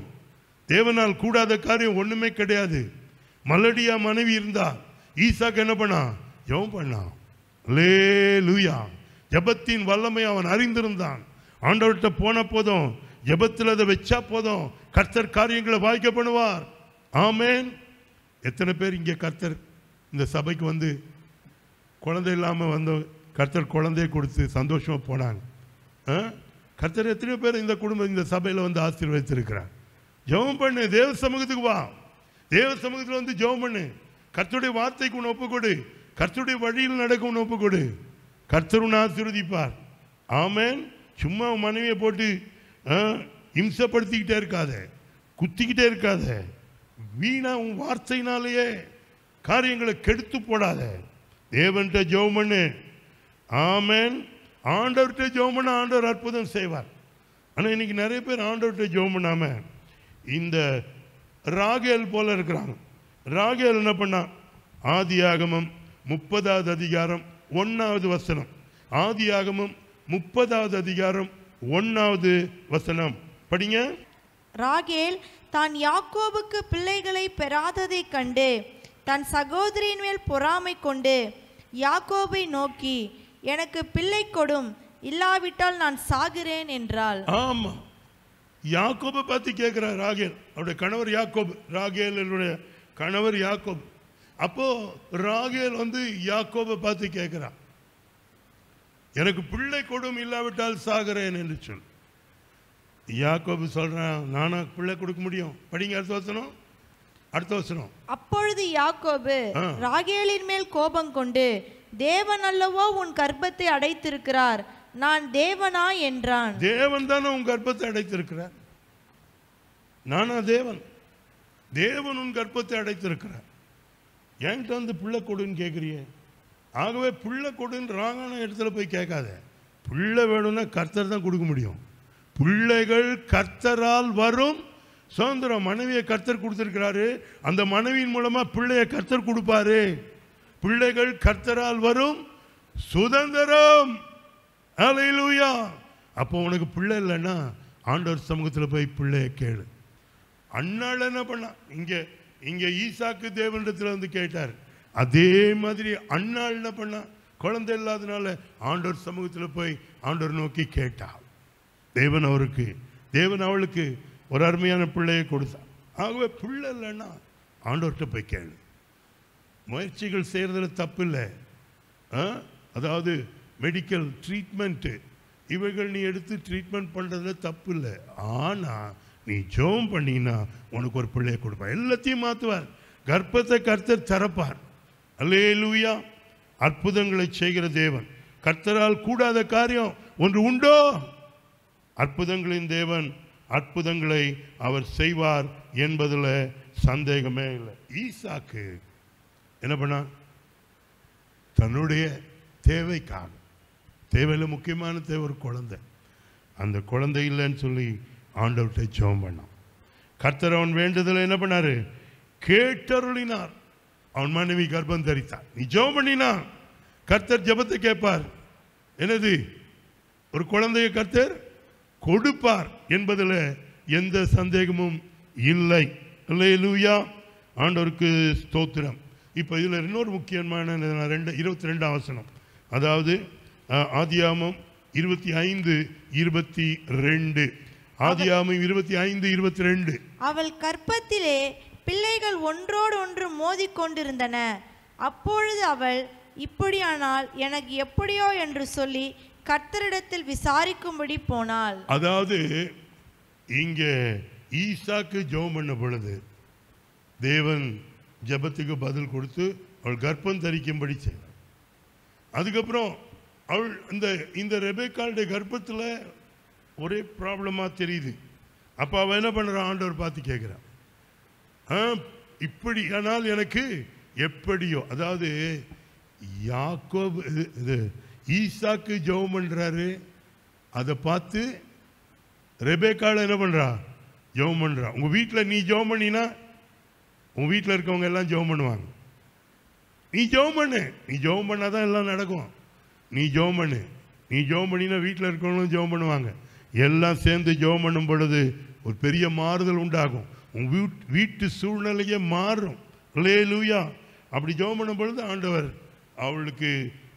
தேவனால் கூடாத காரியம் ஒன்றுமே கிடையாது மல்லடியாக மனைவி இருந்தா ஈசாக்கு என்ன பண்ணான் ஜெபம் பண்ணான் லே லூயா ஜபத்தின் வல்லமை அவன் அறிந்திருந்தான் ஆண்டவர்கிட்ட போன போதும் ஜபத்தில் அதை வச்சா போதும் கர்த்தர் காரியங்களை வாய்க்க பண்ணுவார் ஆமேன் எத்தனை பேர் இங்கே கர்த்தர் இந்த சபைக்கு வந்து குழந்தை இல்லாமல் வந்த கர்த்தர் குழந்தைய கொடுத்து சந்தோஷமாக போனாங்க கர்த்தர் எத்தனையோ பேர் இந்த குடும்பம் இந்த சபையில் வந்து ஆசீர்வதித்திருக்கிறார் ஜெபம் பண்ணு தேவ சமூகத்துக்கு வா தேவ சமூகத்தில் வந்து ஜெபம் பண்ணு கர்த்தருடைய வார்த்தைக்கு ஒன்று கொடு கர்த்தருடைய வழியில் நடக்க ஒன்று கொடு கர்த்தர் ஒன்று ஆசீர்வதிப்பார் ஆமேன் சும்மா மனைவியை போட்டு இம்சப்படுத்திக்கிட்டே இருக்காத குத்திக்கிட்டே இருக்காத வீணா உன் வார்த்தையினாலேயே காரியங்களை கெடுத்து போடாத தேவன்கிட்ட ஜெபம் ஆமேன் ஆண்டவர்கிட்ட ஜெபம் ஆண்டவர் அற்புதம் செய்வார் ஆனால் இன்னைக்கு நிறைய பேர் ஆண்டவர்கிட்ட ஜெபம் இந்த ராகேல் போல இருக்கிறாங்க ராகேல் என்ன பண்ணான் ஆதி ஆகமம் முப்பதாவது அதிகாரம் ஒன்றாவது வசனம் ஆதி ஆகமம் முப்பதாவது அதிகாரம் ஒன்னாவது வசனம் படிங்க
ராகேல் தான் யாக்கோபுக்கு பிள்ளைகளை பெறாததைக் கண்டு தன் சகோதரியின் மேல் பொறாமை கொண்டு யாக்கோபை நோக்கி எனக்கு பிள்ளை கொடும் இல்லாவிட்டால் நான் சாகிறேன் என்றாள்
ஆமா யாக்கோபை பார்த்து கேட்கிறார் ராகேல் அவருடைய கணவர் யாக்கோப் என்னுடைய கணவர் யாக்கோப் அப்போ ராகேல் வந்து யாக்கோபை பார்த்து கேட்கிறான் எனக்கு பிள்ளை கொடும் இல்லாவிட்டால் சாகிறேன் என்று சொல் யாக்கோபு சொல்கிறான் நானா பிள்ளை கொடுக்க முடியும் படிங்க அடுத்த வசனம் அடுத்த வசனம்
அப்பொழுது யாக்கோபு ராகேலின் மேல் கோபம் கொண்டு தேவன் அல்லவோ உன் கர்ப்பத்தை அடைத்திருக்கிறார் நான் தேவனா என்றான்
தேவன் தானே உன் கர்ப்பத்தை அடைத்திருக்கிறார் நானா தேவன் தேவன் உன் கர்ப்பத்தை அடைத்திருக்கிறார் என்கிட்ட வந்து பிள்ளை கொடுன்னு கேட்குறியே ஆகவே புள்ள ராங்கான இடத்துல போய் கேட்காத புள்ள வேணும்னா கர்த்தர் தான் கொடுக்க முடியும் பிள்ளைகள் கர்த்தரால் வரும் சுதந்திரம் மனைவியை கர்த்தர் கொடுத்துருக்கிறாரு அந்த மனைவியின் மூலமாக பிள்ளையை கர்த்தர் கொடுப்பாரு பிள்ளைகள் கர்த்தரால் வரும் சுதந்திரம் அப்போ உனக்கு பிள்ளை இல்லைன்னா ஆண்டவர் சமூகத்தில் போய் பிள்ளைய கேளு அண்ணாள் என்ன பண்ணான் இங்கே இங்கே ஈசாக்கு தேவனிடத்தில் வந்து கேட்டார் அதே மாதிரி அண்ணாள் என்ன பண்ணா குழந்தை இல்லாதனால ஆண்டோர் சமூகத்தில் போய் ஆண்டோர் நோக்கி கேட்டா தேவன் அவருக்கு தேவன் அவளுக்கு ஒரு அருமையான பிள்ளையை கொடுத்தா ஆகவே பிள்ளை இல்லைன்னா ஆண்டோர்கிட்ட போய் கேளு முயற்சிகள் செய்கிறதுல தப்பு இல்லை அதாவது மெடிக்கல் ட்ரீட்மெண்ட்டு இவைகள் நீ எடுத்து ட்ரீட்மெண்ட் பண்ணுறதுல தப்பு இல்லை ஆனால் நீ ஜோம் பண்ணினா உனக்கு ஒரு பிள்ளையை கொடுப்பார் எல்லாத்தையும் மாற்றுவார் கர்ப்பத்தை கருத்தர் திறப்பார் அல்லே லூயா அற்புதங்களை செய்கிற தேவன் கர்த்தரால் கூடாத காரியம் ஒன்று உண்டோ அற்புதங்களின் தேவன் அற்புதங்களை அவர் செய்வார் என்பதில் சந்தேகமே இல்லை ஈசாக்கு என்ன பண்ணா தன்னுடைய தேவைக்காக தேவையில் முக்கியமான தேவை ஒரு குழந்தை அந்த குழந்தை இல்லைன்னு சொல்லி ஆண்டவர்கிட்ட ஜோம் பண்ணான் கர்த்தர் அவன் வேண்டுதலை என்ன பண்ணார் கேட்டருளினார் அவன் மனைவி கர்ப்பம் தரித்தான் நீ ஜபம் பண்ணினா கர்த்தர் ஜெபத்தை கேட்பார் என்னது ஒரு குழந்தைய கர்த்தர் கொடுப்பார் என்பதில் எந்த சந்தேகமும் இல்லை இல்லை லூயா ஆண்டோருக்கு ஸ்தோத்திரம் இப்போ இதில் இன்னொரு முக்கியமான ரெண்டு இருபத்தி ரெண்டு ஆசனம் அதாவது ஆதியாமம் இருபத்தி ஐந்து இருபத்தி ரெண்டு ஆதியாமம் இருபத்தி ஐந்து இருபத்தி ரெண்டு
அவள் கற்பத்திலே பிள்ளைகள் ஒன்றோடு ஒன்று மோதிக்கொண்டிருந்தன அப்பொழுது அவள் இப்படியானால் எனக்கு எப்படியோ என்று சொல்லி கர்த்தரிடத்தில் விசாரிக்கும்படி போனாள்
அதாவது இங்கே ஈசாக்கு ஜோம் பண்ண பொழுது தேவன் ஜபத்துக்கு பதில் கொடுத்து அவள் கர்ப்பம் தரிக்கும்படி செய்வார் அதுக்கப்புறம் அவள் இந்த இந்த ரெபேக்காளுடைய கர்ப்பத்தில் ஒரே ப்ராப்ளமாக தெரியுது அப்போ அவள் என்ன பண்ணுறான் ஆண்டவர் பார்த்து கேட்குறான் இப்படி ஆனால் எனக்கு எப்படியோ அதாவது யாக்கோப் இது ஈசாக்கு ஜெபம் பண்ணுறாரு அதை பார்த்து ரெபேக்கால என்ன பண்ணுறா ஜெபம் பண்ணுறா உங்கள் வீட்டில் நீ ஜெபம் பண்ணினா உங்கள் வீட்டில் இருக்கவங்க எல்லாம் ஜெபம் பண்ணுவாங்க நீ ஜெபம் பண்ணு நீ ஜெபம் பண்ணால் தான் எல்லாம் நடக்கும் நீ ஜெபம் பண்ணு நீ ஜெபம் பண்ணினா வீட்டில் இருக்கவங்களும் ஜெபம் பண்ணுவாங்க எல்லாம் சேர்ந்து ஜெபம் பண்ணும் பொழுது ஒரு பெரிய மாறுதல் உண்டாகும் உன் வீட்டு சூழ்நிலையே மாறும் லே லூயா அப்படி ஜோம் பண்ணும் பொழுது ஆண்டவர் அவளுக்கு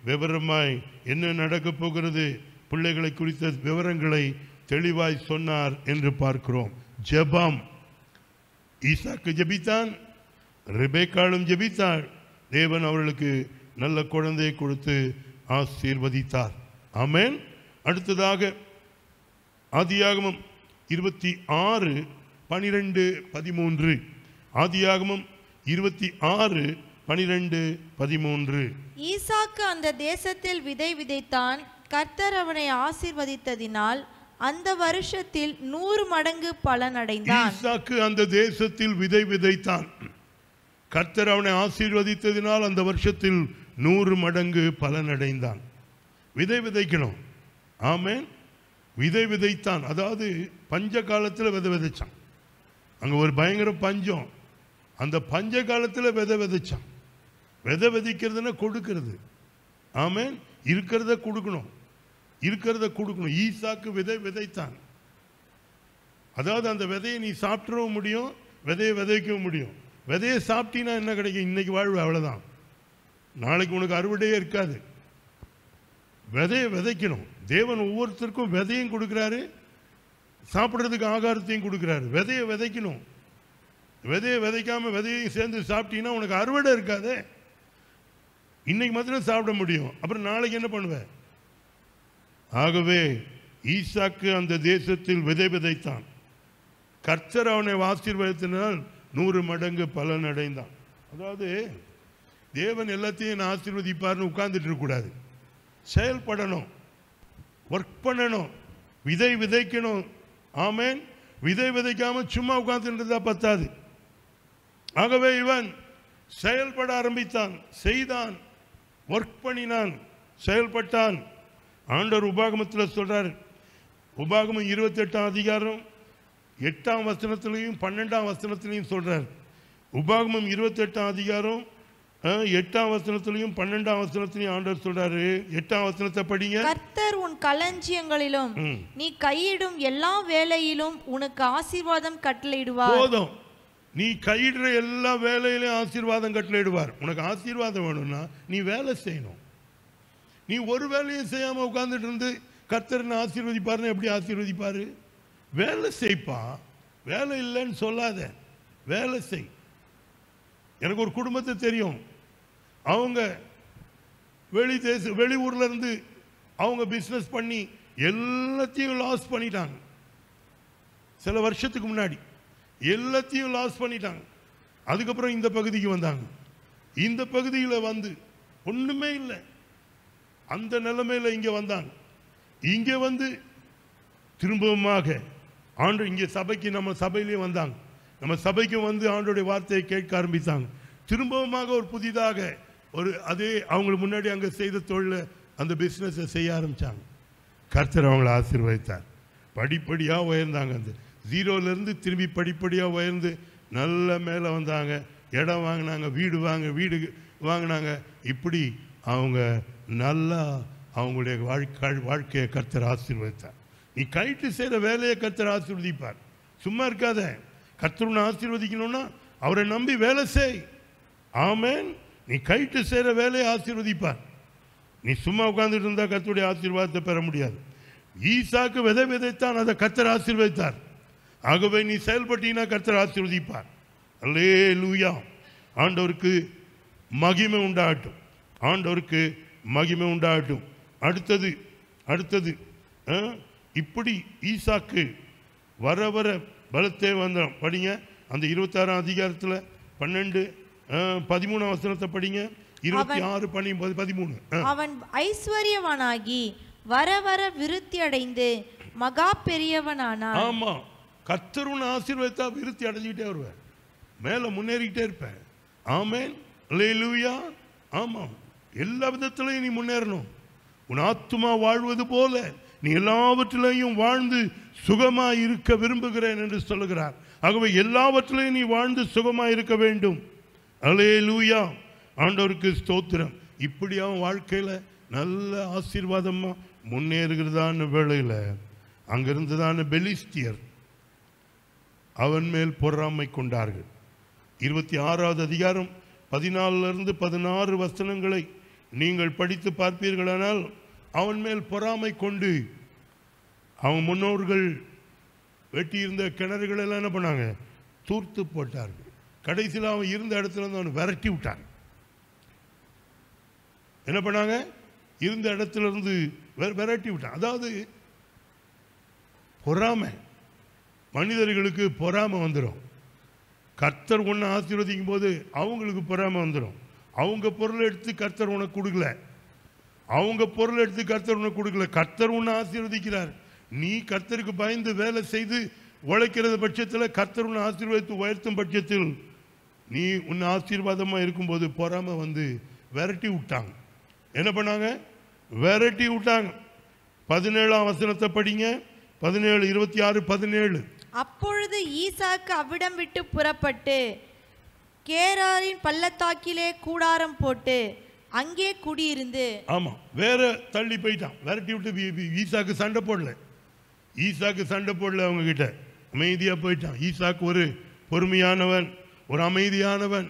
விவரமாய் என்ன நடக்கப் போகிறது பிள்ளைகளை குறித்த விவரங்களை தெளிவாய் சொன்னார் என்று பார்க்கிறோம் ஜெபம் ஈசாக்கு ஜபித்தான் ரிபேக்காலும் ஜபித்தாள் தேவன் அவர்களுக்கு நல்ல குழந்தையை கொடுத்து ஆசீர்வதித்தார் ஆமேன் அடுத்ததாக ஆதியாகமம் இருபத்தி ஆறு பனிரெண்டு பதிமூன்று ஆதியாகமம் இருபத்தி ஆறு பனிரெண்டு பதிமூன்று
ஈசாக்கு அந்த தேசத்தில் விதை விதைத்தான் கர்த்தர் அவனை ஆசீர்வதித்ததினால் அந்த வருஷத்தில் நூறு மடங்கு பலன் அடைந்தான்
ஈசாக்கு அந்த தேசத்தில் விதை விதைத்தான் கர்த்தர் அவனை ஆசீர்வதித்ததினால் அந்த வருஷத்தில் நூறு மடங்கு பலன் அடைந்தான் விதை விதைக்கணும் ஆமேன் விதை விதைத்தான் அதாவது பஞ்ச காலத்தில் விதை விதைச்சான் அங்கே ஒரு பயங்கர பஞ்சம் அந்த பஞ்ச காலத்தில் விதை விதைச்சான் விதை விதைக்கிறதுனா கொடுக்கறது ஆமேன் இருக்கிறத கொடுக்கணும் இருக்கிறத கொடுக்கணும் ஈசாக்கு விதை விதைத்தான் அதாவது அந்த விதையை நீ சாப்பிடவும் முடியும் விதையை விதைக்கவும் முடியும் விதையை சாப்பிட்டீங்கன்னா என்ன கிடைக்கும் இன்னைக்கு வாழ்வு அவ்வளோதான் நாளைக்கு உனக்கு அறுவடையே இருக்காது விதையை விதைக்கணும் தேவன் ஒவ்வொருத்தருக்கும் விதையும் கொடுக்குறாரு சாப்பிட்றதுக்கு ஆகாரத்தையும் கொடுக்குறாரு விதையை விதைக்கணும் விதையை விதைக்காமல் விதையையும் சேர்ந்து சாப்பிட்டீங்கன்னா உனக்கு அறுவடை இருக்காதே இன்றைக்கி மாத்திரம் சாப்பிட முடியும் அப்புறம் நாளைக்கு என்ன பண்ணுவேன் ஆகவே ஈசாக்கு அந்த தேசத்தில் விதை விதைத்தான் கர்த்தர் அவனை ஆசீர்வதித்தினால் நூறு மடங்கு பலன் அடைந்தான் அதாவது தேவன் எல்லாத்தையும் நான் ஆசீர்வதிப்பார்னு உட்கார்ந்துட்டு இருக்கக்கூடாது செயல்படணும் ஒர்க் பண்ணணும் விதை விதைக்கணும் ஆமேன் விதை விதைக்காமல் சும்மா உட்கார்ந்துருந்ததா பத்தாது ஆகவே இவன் செயல்பட ஆரம்பித்தான் செய்தான் ஒர்க் பண்ணினான் செயல்பட்டான் ஆண்டவர் உபாகமத்தில் சொல்கிறார் உபாகமம் இருபத்தெட்டாம் அதிகாரம் எட்டாம் வசனத்திலையும் பன்னெண்டாம் வசனத்திலையும் சொல்கிறார் உபாகமம் இருபத்தெட்டாம் அதிகாரம் எட்டாம் வசனத்திலையும் பன்னெண்டாம் வசனத்திலையும் ஆண்டவர் சொல்றாரு எட்டாம் வசனத்தை படிங்க
கர்த்தர் உன் களஞ்சியங்களிலும் நீ கையிடும் எல்லா வேலையிலும் உனக்கு ஆசீர்வாதம் கட்டளையிடுவார் போதும்
நீ கையிடுற எல்லா வேலையிலையும் ஆசீர்வாதம் கட்டளையிடுவார் உனக்கு ஆசீர்வாதம் வேணும்னா நீ வேலை செய்யணும் நீ ஒரு வேலையும் செய்யாமல் உட்காந்துட்டு இருந்து கர்த்தர்னு ஆசீர்வதிப்பார்னு எப்படி ஆசீர்வதிப்பார் வேலை செய்ப்பா வேலை இல்லைன்னு சொல்லாத வேலை செய் எனக்கு ஒரு குடும்பத்தை தெரியும் அவங்க வெளி தேச இருந்து அவங்க பிஸ்னஸ் பண்ணி எல்லாத்தையும் லாஸ் பண்ணிட்டாங்க சில வருஷத்துக்கு முன்னாடி எல்லாத்தையும் லாஸ் பண்ணிட்டாங்க அதுக்கப்புறம் இந்த பகுதிக்கு வந்தாங்க இந்த பகுதியில் வந்து ஒன்றுமே இல்லை அந்த நிலைமையில் இங்கே வந்தாங்க இங்கே வந்து திரும்பமாக ஆண்டு இங்கே சபைக்கு நம்ம சபையிலே வந்தாங்க நம்ம சபைக்கு வந்து ஆண்டோடைய வார்த்தையை கேட்க ஆரம்பித்தாங்க திரும்பமாக ஒரு புதிதாக ஒரு அதே அவங்களுக்கு முன்னாடி அங்கே செய்த தொழிலை அந்த பிஸ்னஸை செய்ய ஆரம்பித்தாங்க கர்த்தர் அவங்கள ஆசீர்வதித்தார் படிப்படியாக உயர்ந்தாங்க அந்த ஜீரோலேருந்து திரும்பி படிப்படியாக உயர்ந்து நல்ல மேலே வந்தாங்க இடம் வாங்கினாங்க வீடு வாங்க வீடு வாங்கினாங்க இப்படி அவங்க நல்லா அவங்களுடைய வாழ்க்கை வாழ்க்கையை கர்த்தர் ஆசீர்வதித்தார் நீ கைட்டு செய்கிற வேலையை கர்த்தர் ஆசீர்வதிப்பார் சும்மா இருக்காத கர்த்தர் ஆசீர்வதிக்கணும்னா அவரை நம்பி வேலை செய் ஆமேன் நீ கைட்டு செய்கிற வேலையை ஆசீர்வதிப்பார் நீ சும்மா உட்கார்ந்துட்டு இருந்தால் கத்துடைய ஆசீர்வாதத்தை பெற முடியாது ஈசாக்கு விதை விதைத்தான் அதை கத்தர் ஆசீர்வதித்தார் ஆகவே நீ செயல்பட்டீங்கன்னா கத்தர் ஆசீர்வதிப்பார் அல்லே லூயா ஆண்டவருக்கு மகிமை உண்டாகட்டும் ஆண்டவருக்கு மகிமை உண்டாகட்டும் அடுத்தது அடுத்தது இப்படி ஈசாக்கு வர வர பலத்தே வந்தோம் படிங்க அந்த இருபத்தாறாம் அதிகாரத்தில் பன்னெண்டு பதிமூணு வசனத்தை படிங்க இருபத்தி ஆறு பணி பதிமூணு
அவன் ஐஸ்வர்யவனாகி வர வர விருத்தி அடைந்து மகா பெரியவனானா ஆமா
கத்தருன்னு ஆசீர்வதித்தா விருத்தி அடைஞ்சிக்கிட்டே வருவேன் மேலே முன்னேறிக்கிட்டே இருப்பேன் ஆமேன் லூயா ஆமாம் எல்லா விதத்திலையும் நீ முன்னேறணும் உன் ஆத்துமா வாழ்வது போல நீ எல்லாவற்றிலையும் வாழ்ந்து சுகமாக இருக்க விரும்புகிறேன் என்று சொல்லுகிறார் ஆகவே எல்லாவற்றிலையும் நீ வாழ்ந்து சுகமாக இருக்க வேண்டும் அலே லூயா ஆண்டவருக்கு ஸ்தோத்திரம் இப்படியாவும் வாழ்க்கையில் நல்ல ஆசீர்வாதமாக முன்னேறுகிறதான வேளையில் அங்கிருந்து தான் பெலிஸ்டியர் அவன் மேல் பொறாமை கொண்டார்கள் இருபத்தி ஆறாவது அதிகாரம் பதினாலிருந்து பதினாறு வசனங்களை நீங்கள் படித்து பார்ப்பீர்களானால் அவன் மேல் பொறாமை கொண்டு அவன் முன்னோர்கள் வெட்டியிருந்த கிணறுகளெல்லாம் என்ன பண்ணாங்க தூர்த்து போட்டார்கள் கடைசியில் அவன் இருந்த இடத்துல இருந்து அவன் விரட்டி விட்டான் என்ன பண்ணாங்க இருந்த இடத்துல இருந்து விரட்டி விட்டான் அதாவது பொறாமை மனிதர்களுக்கு பொறாமை வந்துடும் கர்த்தர் ஒன்று ஆசீர்வதிக்கும் போது அவங்களுக்கு பொறாமை வந்துடும் அவங்க பொருளை எடுத்து கர்த்தர் உனக்கு கொடுக்கல அவங்க பொருளை எடுத்து கர்த்தர் உனக்கு கொடுக்கல கர்த்தர் ஒன்று ஆசீர்வதிக்கிறார் நீ கர்த்தருக்கு பயந்து வேலை செய்து உழைக்கிறது பட்சத்தில் கர்த்தர் ஒன்று ஆசீர்வதித்து உயர்த்தும் பட்சத்தில் நீ உன் ஆசீர்வாதமாக இருக்கும்போது பொறாம வந்து விரட்டி விட்டாங்க என்ன பண்ணாங்க விரட்டி விட்டாங்க பதினேழாம் வசனத்தை படிங்க பதினேழு இருபத்தி ஆறு பதினேழு
அப்பொழுது ஈசாக்கு அவ்விடம் விட்டு புறப்பட்டு கேராரின் பள்ளத்தாக்கிலே கூடாரம் போட்டு அங்கே குடியிருந்து
ஆமாம் வேற தள்ளி போயிட்டான் விரட்டி விட்டு ஈசாக்கு சண்டை போடல ஈசாக்கு சண்டை போடல அவங்க கிட்ட அமைதியாக போயிட்டான் ஈசாக்கு ஒரு பொறுமையானவன் ஒரு அமைதியானவன்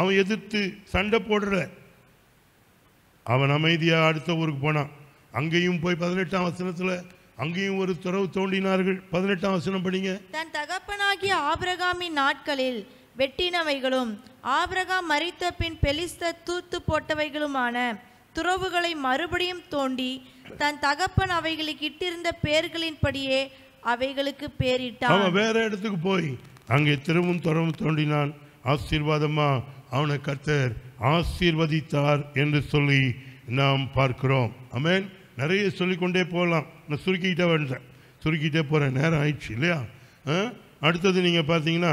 அவன் எதிர்த்து சண்டை போடுற அவன் அமைதியாக அடுத்த ஊருக்கு போனான் அங்கேயும் போய் பதினெட்டாம் வசனத்தில் அங்கேயும் ஒரு துறவு தோண்டினார்கள் பதினெட்டாம் வசனம் படிங்க தன்
தகப்பனாகிய ஆபிரகாமின் நாட்களில் வெட்டினவைகளும் ஆபிரகாம் மறித்த பின் பெலிஸ்த தூத்து போட்டவைகளுமான துறவுகளை மறுபடியும் தோண்டி தன் தகப்பன் அவைகளுக்கு இட்டிருந்த படியே அவைகளுக்கு பேரிட்டான் அவன் வேற
இடத்துக்கு போய் அங்கே திரும்பும் தொடர்பு தோண்டினான் ஆசீர்வாதமா அவனை கர்த்தர் ஆசீர்வதித்தார் என்று சொல்லி நாம் பார்க்கிறோம் அமேன் நிறைய சொல்லிக்கொண்டே போகலாம் நான் சுருக்கிக்கிட்டே வந்தேன் சுருக்கிட்டே போகிறேன் நேரம் ஆயிடுச்சு இல்லையா அடுத்தது நீங்கள் பார்த்தீங்கன்னா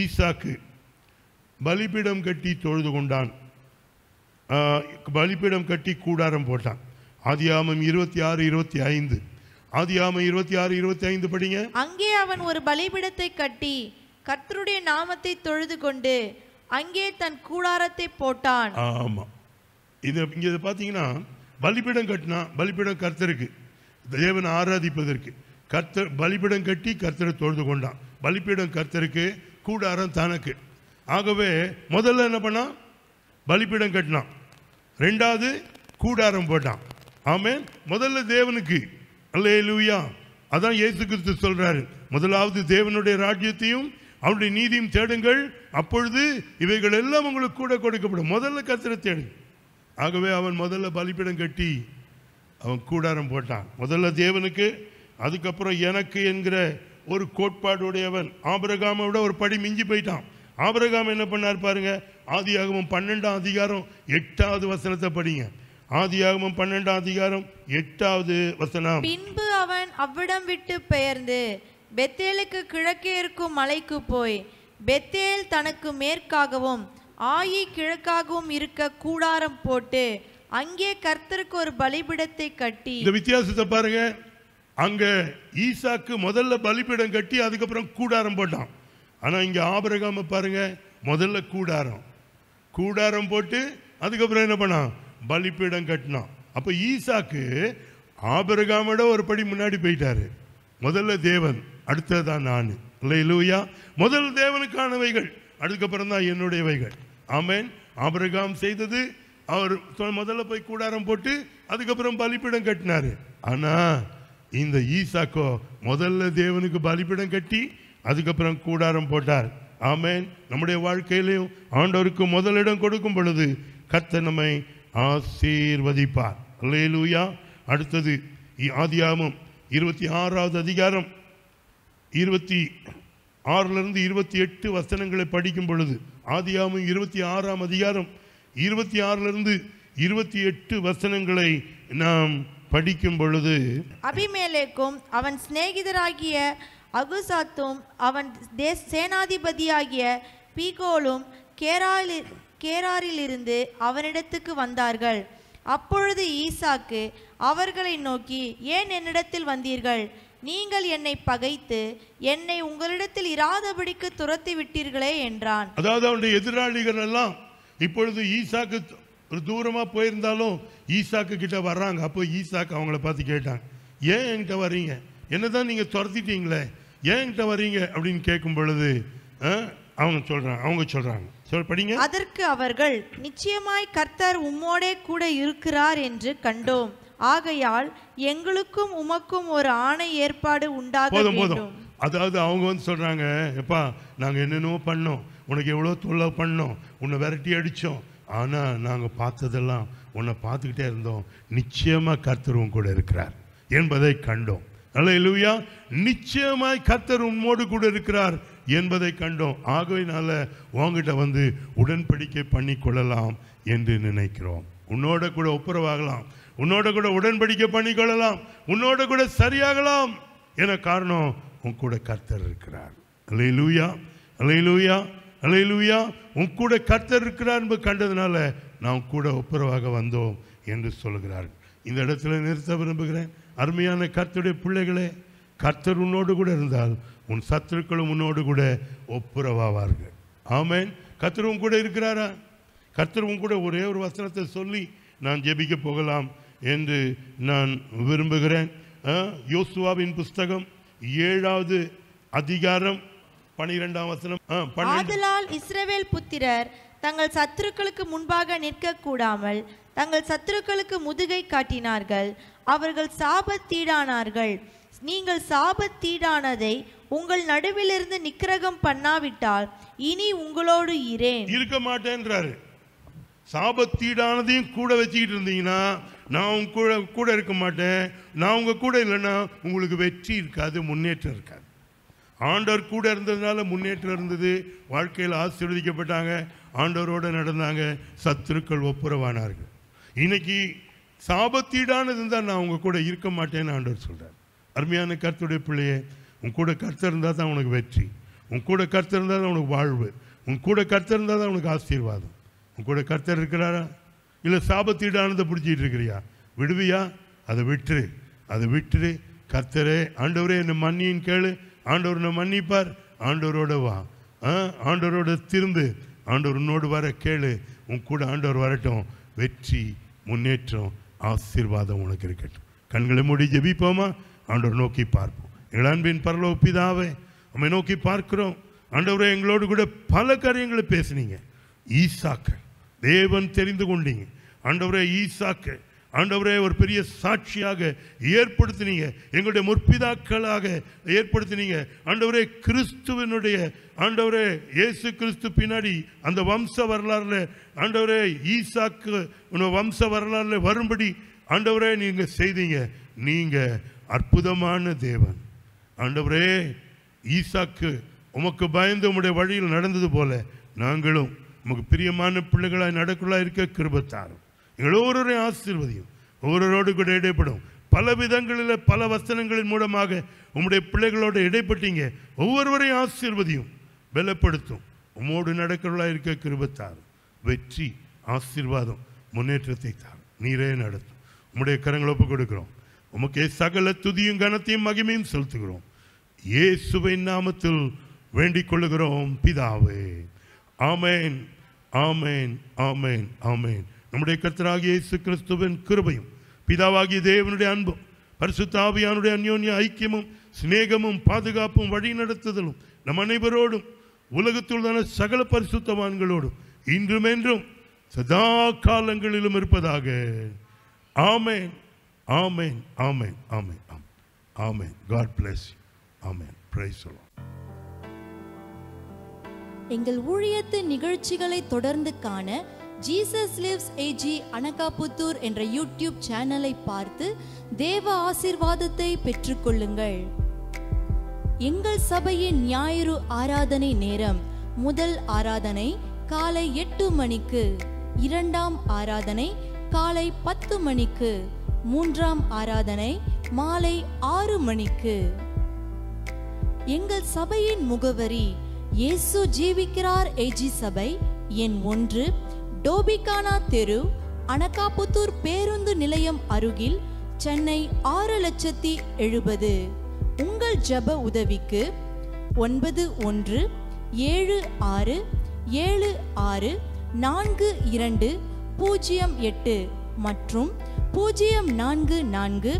ஈசாக்கு பலிபீடம் கட்டி தொழுது கொண்டான் பலிபீடம் கட்டி கூடாரம் போட்டான் ஆதியாமம் இருபத்தி ஆறு இருபத்தி ஐந்து ஆதியாமம் இருபத்தி ஆறு இருபத்தி ஐந்து படிங்க
அங்கே அவன் ஒரு பலிபீடத்தை கட்டி கர்த்தருடைய நாமத்தை தொழுது கொண்டு அங்கே தன் கூடாரத்தை போட்டான்
ஆமா இது இங்க பாத்தீங்கன்னா பலிபீடம் கட்டினா பலிபீடம் கர்த்தருக்கு தேவனை ஆராதிப்பதற்கு கர்த்தர் பலிபீடம் கட்டி கர்த்தரை தொழுது கொண்டான் பலிபீடம் கர்த்தருக்கு கூடாரம் தனக்கு ஆகவே முதல்ல என்ன பண்ணான் பலிபீடம் கட்டினான் ரெண்டாவது கூடாரம் போட்டான் ஆமே முதல்ல தேவனுக்கு அல்ல லூயா அதான் இயேசு கிறிஸ்து சொல்கிறாரு முதலாவது தேவனுடைய ராஜ்யத்தையும் அவருடைய நீதியும் தேடுங்கள் அப்பொழுது இவைகள் எல்லாம் உங்களுக்கு கூட கொடுக்கப்படும் முதல்ல கத்திர தேடுங்க ஆகவே அவன் முதல்ல பலிப்பிடம் கட்டி அவன் கூடாரம் போட்டான் முதல்ல தேவனுக்கு அதுக்கப்புறம் எனக்கு என்கிற ஒரு கோட்பாடுடையவன் ஆபரகாமை விட ஒரு படி மிஞ்சி போயிட்டான் ஆபரகாம் என்ன பண்ணார் பாருங்க ஆதியாகமும் பன்னெண்டாம் அதிகாரம் எட்டாவது வசனத்தை படிங்க ஆதியாகமும் பன்னெண்டாம் அதிகாரம் எட்டாவது வசனம்
பின்பு அவன் அவ்விடம் விட்டு பெயர்ந்து பெத்தேலுக்கு கிழக்கே இருக்கும் மலைக்கு போய் பெத்தேல் தனக்கு மேற்காகவும் ஆயி கிழக்காகவும் இருக்க கூடாரம் போட்டு அங்கே கர்த்தருக்கு ஒரு பலிபிடத்தை கட்டி இந்த
வித்தியாசத்தை பாருங்க அங்க ஈசாக்கு முதல்ல பலிபிடம் கட்டி அதுக்கப்புறம் கூடாரம் போட்டான் ஆனா இங்க ஆபரகாம பாருங்க முதல்ல கூடாரம் கூடாரம் போட்டு அதுக்கப்புறம் என்ன பண்ணான் பலிப்பிடம் கட்டினான் அப்போ ஈசாக்கு ஆபரகாமோட ஒரு படி முன்னாடி போயிட்டாரு முதல்ல தேவன் அடுத்ததான் நான் இல்லை லூயா முதல் தேவனுக்கானவைகள் அதுக்கப்புறம் தான் என்னுடையவைகள் ஆமேன் ஆபரகாம் செய்தது அவர் முதல்ல போய் கூடாரம் போட்டு அதுக்கப்புறம் பலிப்பிடம் கட்டினார் ஆனால் இந்த ஈசாக்கோ முதல்ல தேவனுக்கு பலிப்பிடம் கட்டி அதுக்கப்புறம் கூடாரம் போட்டார் ஆமேன் நம்முடைய வாழ்க்கையிலையும் ஆண்டவருக்கு முதலிடம் கொடுக்கும் பொழுது கத்த நம்மை ஆசீர்வதிப்பார் அல்லையிலூயா அடுத்தது ஆதியாமும் இருபத்தி ஆறாவது அதிகாரம் இருபத்தி ஆறிலிருந்து இருபத்தி எட்டு வசனங்களை படிக்கும் பொழுது ஆதியாமும் இருபத்தி ஆறாம் அதிகாரம் இருபத்தி ஆறிலிருந்து இருபத்தி எட்டு வசனங்களை நாம் படிக்கும் பொழுது
அபிமேலேக்கும் அவன் சிநேகிதராகிய அகுசாத்தும் அவன் தே சேனாதிபதியாகிய பீகோலும் கேராலி கேராரிலிருந்து அவனிடத்துக்கு வந்தார்கள் அப்பொழுது ஈசாக்கு அவர்களை நோக்கி ஏன் என்னிடத்தில் வந்தீர்கள் நீங்கள் என்னை பகைத்து என்னை உங்களிடத்தில் இராதபடிக்கு துரத்தி விட்டீர்களே என்றான்
அதாவது அவனுடைய எதிராளிகள் எல்லாம் இப்பொழுது ஈசாக்கு தூரமாக போயிருந்தாலும் ஈசாக்கு கிட்ட வர்றாங்க அப்போ ஈசாக்கு அவங்கள பார்த்து கேட்டான் ஏன் என்கிட்ட வரீங்க என்னதான் நீங்க நீங்கள் துரத்திட்டீங்களே ஏன் என்கிட்ட வரீங்க அப்படின்னு கேட்கும் பொழுது அவங்க சொல்றாங்க அவங்க சொல்கிறாங்க படிங்க
அதற்கு அவர்கள் நிச்சயமாய் கர்த்தர் உம்மோடே கூட இருக்கிறார் என்று கண்டோம் ஆகையால் எங்களுக்கும் உமக்கும் ஒரு ஆணை ஏற்பாடு உண்டாக போதும் போதும்
அதாவது அவங்க வந்து சொல்கிறாங்க எப்பா நாங்கள் என்னென்ன பண்ணோம் உனக்கு எவ்வளோ தொல்லை பண்ணோம் உன்னை விரட்டி அடித்தோம் ஆனால் நாங்கள் பார்த்ததெல்லாம் உன்னை பார்த்துக்கிட்டே இருந்தோம் நிச்சயமாக கர்த்தரும் கூட இருக்கிறார் என்பதை கண்டோம் நல்ல இல்லையா நிச்சயமாய் கர்த்தர் உம்மோடு கூட இருக்கிறார் என்பதை கண்டோம் ஆகவேனால உங்ககிட்ட வந்து உடன்படிக்கை பண்ணி கொள்ளலாம் என்று நினைக்கிறோம் உன்னோட கூட ஒப்புரவாகலாம் உன்னோட கூட உடன்படிக்கை பண்ணிக்கொள்ளலாம் உன்னோட கூட சரியாகலாம் என காரணம் உன் கூட கர்த்தர் இருக்கிறார் அலை லூயா அலை லூயா அலை லூயா உன் கூட கர்த்தர் இருக்கிறார் என்று கண்டதுனால நான் கூட ஒப்புரவாக வந்தோம் என்று சொல்கிறார் இந்த இடத்துல நிறுத்த விரும்புகிறேன் அருமையான கர்த்தருடைய பிள்ளைகளே கர்த்தர் உன்னோடு கூட இருந்தால் உன் சத்துருக்களும் உன்னோடு கூட ஒப்புரவாவார்கள் ஆமேன் கர்த்தர் உன் கூட இருக்கிறாரா கர்த்தர் உன் கூட ஒரே ஒரு வசனத்தை சொல்லி நான் ஜெபிக்க போகலாம் என்று நான் விரும்புகிறேன் யோசுவாவின் புஸ்தகம் ஏழாவது அதிகாரம் பனிரெண்டாம் வசனம் ஆதலால்
இஸ்ரவேல் புத்திரர் தங்கள் சத்துருக்களுக்கு முன்பாக நிற்க கூடாமல் தங்கள் சத்துருக்களுக்கு முதுகை காட்டினார்கள் அவர்கள் சாபத்தீடானார்கள் நீங்கள் சாபத்தீடானதை உங்கள் நடுவிலிருந்து நிக்கிரகம் பண்ணாவிட்டால்
இனி உங்களோடு இரேன் இருக்க மாட்டேன்றாரு சாபத்தீடானதையும் கூட வச்சுக்கிட்டு இருந்தீங்கன்னா நான் உங்க கூட கூட இருக்க மாட்டேன் நான் உங்கள் கூட இல்லைன்னா உங்களுக்கு வெற்றி இருக்காது முன்னேற்றம் இருக்காது ஆண்டவர் கூட இருந்ததுனால முன்னேற்றம் இருந்தது வாழ்க்கையில் ஆசீர்வதிக்கப்பட்டாங்க ஆண்டவரோடு நடந்தாங்க சத்துருக்கள் ஒப்புரவானார்கள் இன்னைக்கு சாபத்தீடானது இருந்தால் நான் உங்கள் கூட இருக்க மாட்டேன்னு ஆண்டவர் சொல்கிறார் அருமையான கருத்துடைய பிள்ளையே உன் கூட கருத்து இருந்தால் தான் உனக்கு வெற்றி உன் கூட கருத்து இருந்தால் தான் உனக்கு வாழ்வு உன் கூட கருத்து இருந்தால் தான் உனக்கு ஆசீர்வாதம் உன் கூட கருத்தர் இருக்கிறாரா இல்லை சாபத்தீடானதை பிடிச்சிட்டு இருக்கிறியா விடுவியா அதை விட்டுரு அதை விட்டுரு கத்தரே ஆண்டவரே என்னை மன்னியின் கேளு ஆண்டவர் என்னை மன்னிப்பார் ஆண்டவரோட வா ஆண்டவரோட திருந்து ஆண்டவர் உன்னோடு வர கேளு உன் கூட ஆண்டவர் வரட்டும் வெற்றி முன்னேற்றம் ஆசீர்வாதம் உனக்கு இருக்கட்டும் கண்களை மூடி ஜெபிப்போமா ஆண்டவர் நோக்கி பார்ப்போம் இளம்பின் பரலோ பிதாவே நம்மை நோக்கி பார்க்கிறோம் ஆண்டவரை எங்களோடு கூட பல காரியங்களை பேசுனீங்க ஈசாக்கள் தேவன் தெரிந்து கொண்டீங்க ஆண்டவரே ஈசாக்கு ஆண்டவரே ஒரு பெரிய சாட்சியாக ஏற்படுத்தினீங்க எங்களுடைய முற்பிதாக்களாக ஏற்படுத்தினீங்க ஆண்டவரே கிறிஸ்துவனுடைய ஆண்டவரே இயேசு கிறிஸ்து பின்னாடி அந்த வம்ச வரலாறுல ஆண்டவரே ஈசாக்கு வம்ச வரலாறுல வரும்படி ஆண்டவரே நீங்கள் செய்தீங்க நீங்கள் அற்புதமான தேவன் ஆண்டவரே ஈசாக்கு உமக்கு பயந்து உம்முடைய வழியில் நடந்தது போல நாங்களும் உமக்கு பிரியமான பிள்ளைகளாய் நடக்குள்ளாய் இருக்க கிருபத்தாரும் எல்லோருடைய ஆசீர்வதியும் ஒவ்வொருவரோடு கூட இடைப்படும் பல விதங்களில் பல வசனங்களின் மூலமாக உம்முடைய பிள்ளைகளோடு இடைப்பட்டீங்க ஒவ்வொருவரையும் ஆசீர்வதியும் பலப்படுத்தும் உம்மோடு நடக்கிறவளாக இருக்க கிருபத்தார் வெற்றி ஆசீர்வாதம் முன்னேற்றத்தை தார் நீரே நடத்தும் உம்முடைய கரங்களை ஒப்பு கொடுக்குறோம் உமக்கே சகல துதியும் கனத்தையும் மகிமையும் செலுத்துகிறோம் இயேசுவை நாமத்தில் வேண்டிக் கொள்ளுகிறோம் பிதாவே ஆமேன் ஆமேன் ஆமேன் ஆமேன் நம்முடைய கர்த்தராகிய இயேசு கிறிஸ்துவின் கிருபையும் பிதாவாகிய தேவனுடைய அன்பும் பரிசுத்தாவியானுடைய அந்யோன்ய ஐக்கியமும் சிநேகமும் பாதுகாப்பும் வழி நடத்துதலும் நம் அனைவரோடும் உலகத்துள்ளான சகல பரிசுத்தவான்களோடும் இன்றும் என்றும் சதா காலங்களிலும் இருப்பதாக ஆமேன் ஆமேன் ஆமேன் ஆமேன் ஆமேன் ஆமேன் காட் பிளஸ் ஆமேன் பிரைஸ் சொல்லலாம்
எங்கள் ஊழியத்தின் நிகழ்ச்சிகளை தொடர்ந்து காண ஜீசஸ் லிவ்ஸ் ஏஜி அனகாபுத்தூர் என்ற யூடியூப் சேனலை பார்த்து தேவ ஆசிர்வாதத்தை பெற்றுக்கொள்ளுங்கள் எங்கள் சபையின் ஞாயிறு ஆராதனை நேரம் முதல் ஆராதனை காலை எட்டு மணிக்கு இரண்டாம் ஆராதனை காலை பத்து மணிக்கு மூன்றாம் ஆராதனை மாலை ஆறு மணிக்கு எங்கள் சபையின் முகவரி இயேசு ஜீவிக்கிறார் ஏஜி சபை எண் ஒன்று டோபிகானா தெரு அனகாபுத்தூர் பேருந்து நிலையம் அருகில் சென்னை ஆறு லட்சத்தி எழுபது உங்கள் ஜப உதவிக்கு ஒன்பது ஒன்று ஏழு ஆறு ஏழு ஆறு நான்கு இரண்டு பூஜ்ஜியம் எட்டு மற்றும் பூஜ்ஜியம் நான்கு நான்கு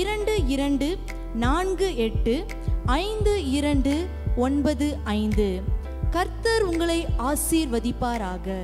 இரண்டு இரண்டு நான்கு எட்டு ஐந்து இரண்டு ஒன்பது ஐந்து கர்த்தர் உங்களை ஆசீர்வதிப்பாராக